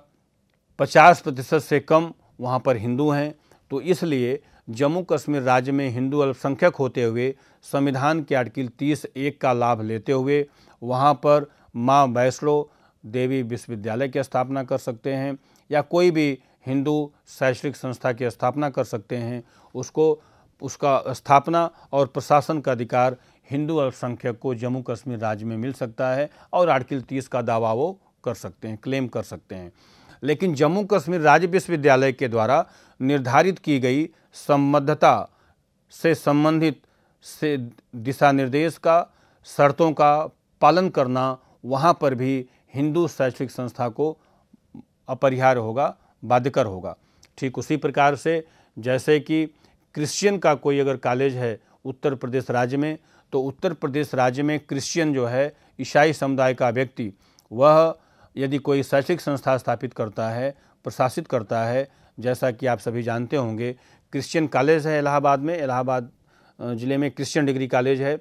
50 प्रतिशत से कम वहाँ पर हिंदू हैं तो इसलिए जम्मू कश्मीर राज्य में हिंदू अल्पसंख्यक होते हुए संविधान के आर्टिकल तीस एक का लाभ लेते हुए वहाँ पर माँ वैष्णो देवी विश्वविद्यालय की स्थापना कर सकते हैं या कोई भी हिंदू शैक्षणिक संस्था की स्थापना कर सकते हैं उसको उसका स्थापना और प्रशासन का अधिकार हिंदू अल्पसंख्यक को जम्मू कश्मीर राज्य में मिल सकता है और आर्टिकल तीस का दावा वो कर सकते हैं क्लेम कर सकते हैं लेकिन जम्मू कश्मीर राज्य विश्वविद्यालय के द्वारा निर्धारित की गई संबद्धता से संबंधित से दिशा निर्देश का शर्तों का पालन करना वहाँ पर भी हिंदू शैक्षिक संस्था को अपरिहार्य होगा बाध्यकर होगा ठीक उसी प्रकार से जैसे कि क्रिश्चियन का कोई अगर कॉलेज है उत्तर प्रदेश राज्य में तो उत्तर प्रदेश राज्य में क्रिश्चियन जो है ईसाई समुदाय का व्यक्ति वह यदि कोई शैक्षिक संस्था स्थापित करता है प्रशासित करता है जैसा कि आप सभी जानते होंगे क्रिश्चियन कॉलेज है इलाहाबाद में इलाहाबाद ज़िले में क्रिश्चियन डिग्री कॉलेज है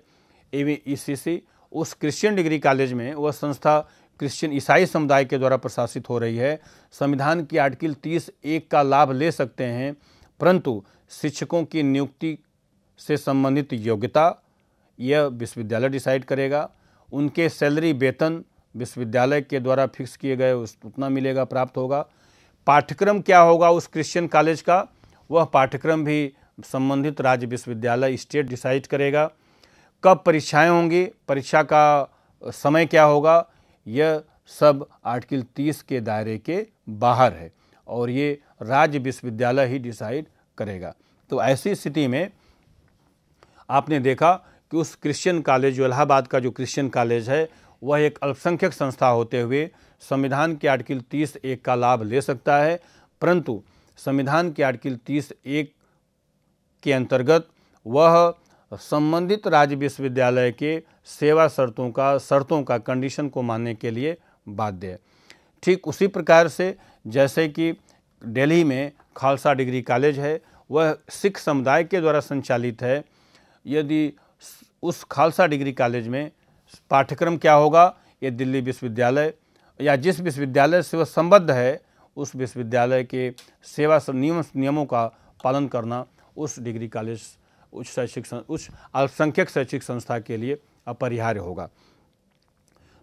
ए सी उस क्रिश्चियन डिग्री कॉलेज में वह संस्था क्रिश्चियन ईसाई समुदाय के द्वारा प्रशासित हो रही है संविधान की आर्टिकल तीस एक का लाभ ले सकते हैं परंतु शिक्षकों की नियुक्ति से संबंधित योग्यता यह विश्वविद्यालय डिसाइड करेगा उनके सैलरी वेतन विश्वविद्यालय के द्वारा फिक्स किए गए उस उतना मिलेगा प्राप्त होगा पाठ्यक्रम क्या होगा उस क्रिश्चियन कॉलेज का वह पाठ्यक्रम भी संबंधित राज्य विश्वविद्यालय स्टेट डिसाइड करेगा कब परीक्षाएं होंगी परीक्षा का समय क्या होगा यह सब आर्टिकल 30 के दायरे के बाहर है और ये राज्य विश्वविद्यालय ही डिसाइड करेगा तो ऐसी स्थिति में आपने देखा कि उस क्रिश्चियन कॉलेज जो इलाहाबाद का जो क्रिश्चियन कॉलेज है वह एक अल्पसंख्यक संस्था होते हुए संविधान के आर्टिकल 30 एक का लाभ ले सकता है परंतु संविधान के आर्टिकल तीस एक के अंतर्गत वह संबंधित राज्य विश्वविद्यालय के सेवा शर्तों का शर्तों का कंडीशन को मानने के लिए बाध्य है ठीक उसी प्रकार से जैसे कि दिल्ली में खालसा डिग्री कॉलेज है वह सिख समुदाय के द्वारा संचालित है यदि उस खालसा डिग्री कॉलेज में पाठ्यक्रम क्या होगा ये दिल्ली विश्वविद्यालय या जिस विश्वविद्यालय से वह संबद्ध है उस विश्वविद्यालय के सेवा नियम नियमों का पालन करना उस डिग्री कॉलेज उच्च शैक्षिक उच्च अल्पसंख्यक शैक्षिक संस्था के लिए अपरिहार्य होगा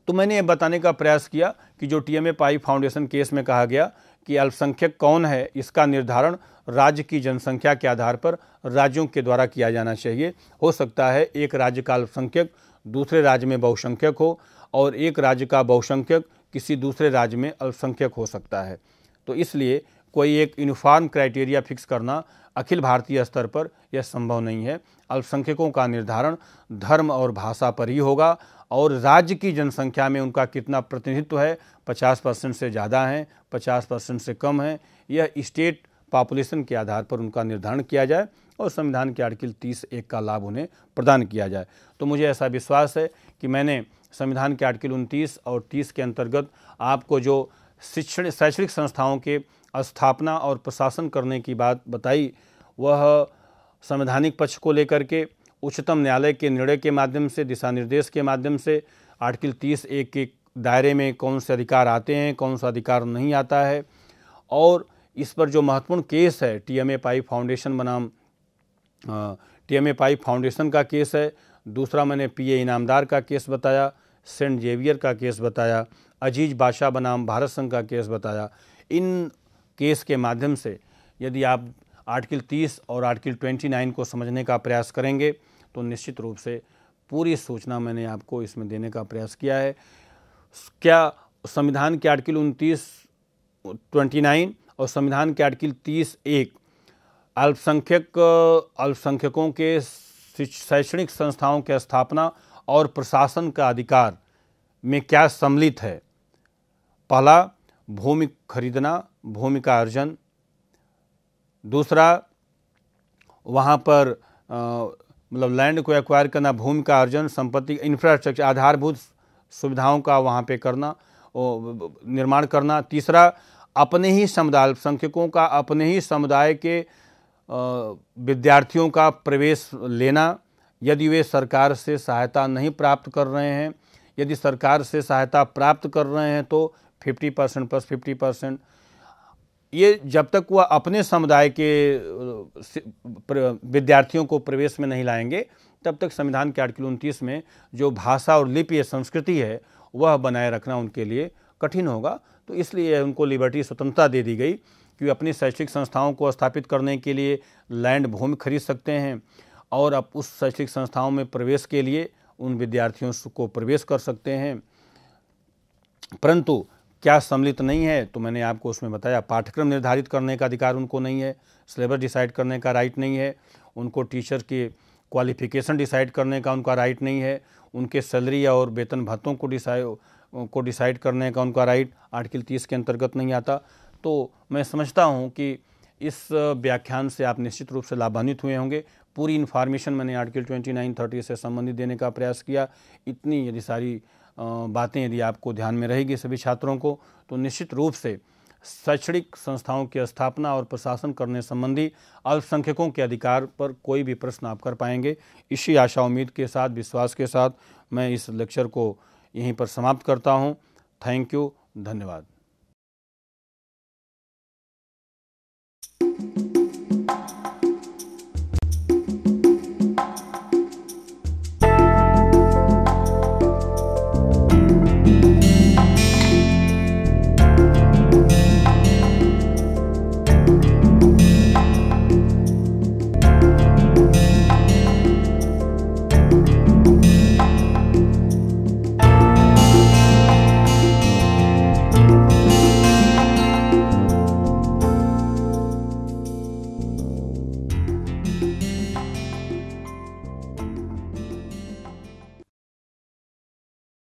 तो मैंने ये बताने का प्रयास किया कि जो T M Pai foundation case में कहा गया कि अल्पसंख्यक कौन है इसका निर्धारण राज्य की जनसंख्या के आधार पर राज्यों के द्वारा किया जाना चाहिए हो सकता है एक राज्य का अल्पसंख्यक दूसरे राज्य में बहुसंख्यक हो और एक राज्य का बहुसंख्यक किसी दूसरे राज्य में अल्पसंख्यक हो सकता है तो इसलिए कोई एक यूनिफॉर्म क्राइटेरिया फिक्स करना अखिल भारतीय स्तर पर यह संभव नहीं है अल्पसंख्यकों का निर्धारण धर्म और भाषा पर ही होगा और राज्य की जनसंख्या में उनका कितना प्रतिनिधित्व है 50 परसेंट से ज़्यादा हैं 50 परसेंट से कम हैं यह स्टेट पॉपुलेशन के आधार पर उनका निर्धारण किया जाए और संविधान के आर्टिकल तीस एक का लाभ उन्हें प्रदान किया जाए तो मुझे ऐसा विश्वास है कि मैंने संविधान के आर्टिकल उनतीस और तीस के अंतर्गत आपको जो शिक्षण शैक्षणिक संस्थाओं के स्थापना और प्रशासन करने की बात बताई वह संवैधानिक पक्ष को लेकर के उच्चतम न्यायालय के निर्णय के माध्यम से दिशा निर्देश के माध्यम से आर्टिकल तीस एक के दायरे में कौन से अधिकार आते हैं कौन सा अधिकार नहीं आता है और इस पर जो महत्वपूर्ण केस है T M A Pai foundation बनाम T M A Pai foundation का केस है दूसरा मैंने पी ए इनामदार का केस बताया सेंट जेवियर का केस बताया अजीज बादशाह बनाम भारत संघ का केस बताया इन केस के माध्यम से यदि आप आर्टिकल 30 और आर्टिकल 29 को समझने का प्रयास करेंगे तो निश्चित रूप से पूरी सूचना मैंने आपको इसमें देने का प्रयास किया है क्या संविधान के आर्टिकल उनतीस ट्वेंटी नाइन और संविधान के आर्टिकल तीस एक अल्पसंख्यक अल्पसंख्यकों के शैक्षणिक संस्थाओं के स्थापना और प्रशासन का अधिकार में क्या सम्मिलित है पहला भूमि खरीदना भूमि का अर्जन दूसरा वहाँ पर मतलब लैंड को एक्वायर करना भूमि का अर्जन संपत्ति इंफ्रास्ट्रक्चर आधारभूत सुविधाओं का वहाँ पे करना निर्माण करना तीसरा अपने ही समुदाय अल्पसंख्यकों का अपने ही समुदाय के विद्यार्थियों का प्रवेश लेना यदि वे सरकार से सहायता नहीं प्राप्त कर रहे हैं यदि सरकार से सहायता प्राप्त कर रहे हैं तो fifty percent plus fifty percent ये जब तक वह अपने समुदाय के विद्यार्थियों को प्रवेश में नहीं लाएंगे तब तक संविधान के आर्टिकल उनतीस में जो भाषा और लिपि या संस्कृति है वह बनाए रखना उनके लिए कठिन होगा तो इसलिए उनको लिबर्टी स्वतंत्रता दे दी गई कि अपनी शैक्षिक संस्थाओं को स्थापित करने के लिए लैंड भूमि खरीद सकते हैं और अब उस शैक्षिक संस्थाओं में प्रवेश के लिए उन विद्यार्थियों को प्रवेश कर सकते हैं परंतु क्या सम्मिलित नहीं है तो मैंने आपको उसमें बताया पाठ्यक्रम निर्धारित करने का अधिकार उनको नहीं है सिलेबस डिसाइड करने का राइट नहीं है उनको टीचर के क्वालिफिकेशन डिसाइड करने का उनका राइट नहीं है उनके सैलरी और वेतन भत्तों को डिसाइड को डिसाइड करने का उनका राइट आर्टिकल तीस के अंतर्गत नहीं आता तो मैं समझता हूँ कि इस व्याख्यान से आप निश्चित रूप से लाभान्वित हुए होंगे पूरी इन्फॉर्मेशन मैंने आर्टिकल ट्वेंटी थर्टी से संबंधित देने का प्रयास किया इतनी यदि सारी बातें यदि आपको ध्यान में रहेगी सभी छात्रों को तो निश्चित रूप से शैक्षणिक संस्थाओं की स्थापना और प्रशासन करने संबंधी अल्पसंख्यकों के अधिकार पर कोई भी प्रश्न आप कर पाएंगे इसी आशा उम्मीद के साथ विश्वास के साथ मैं इस लेक्चर को यहीं पर समाप्त करता हूँ थैंक यू धन्यवाद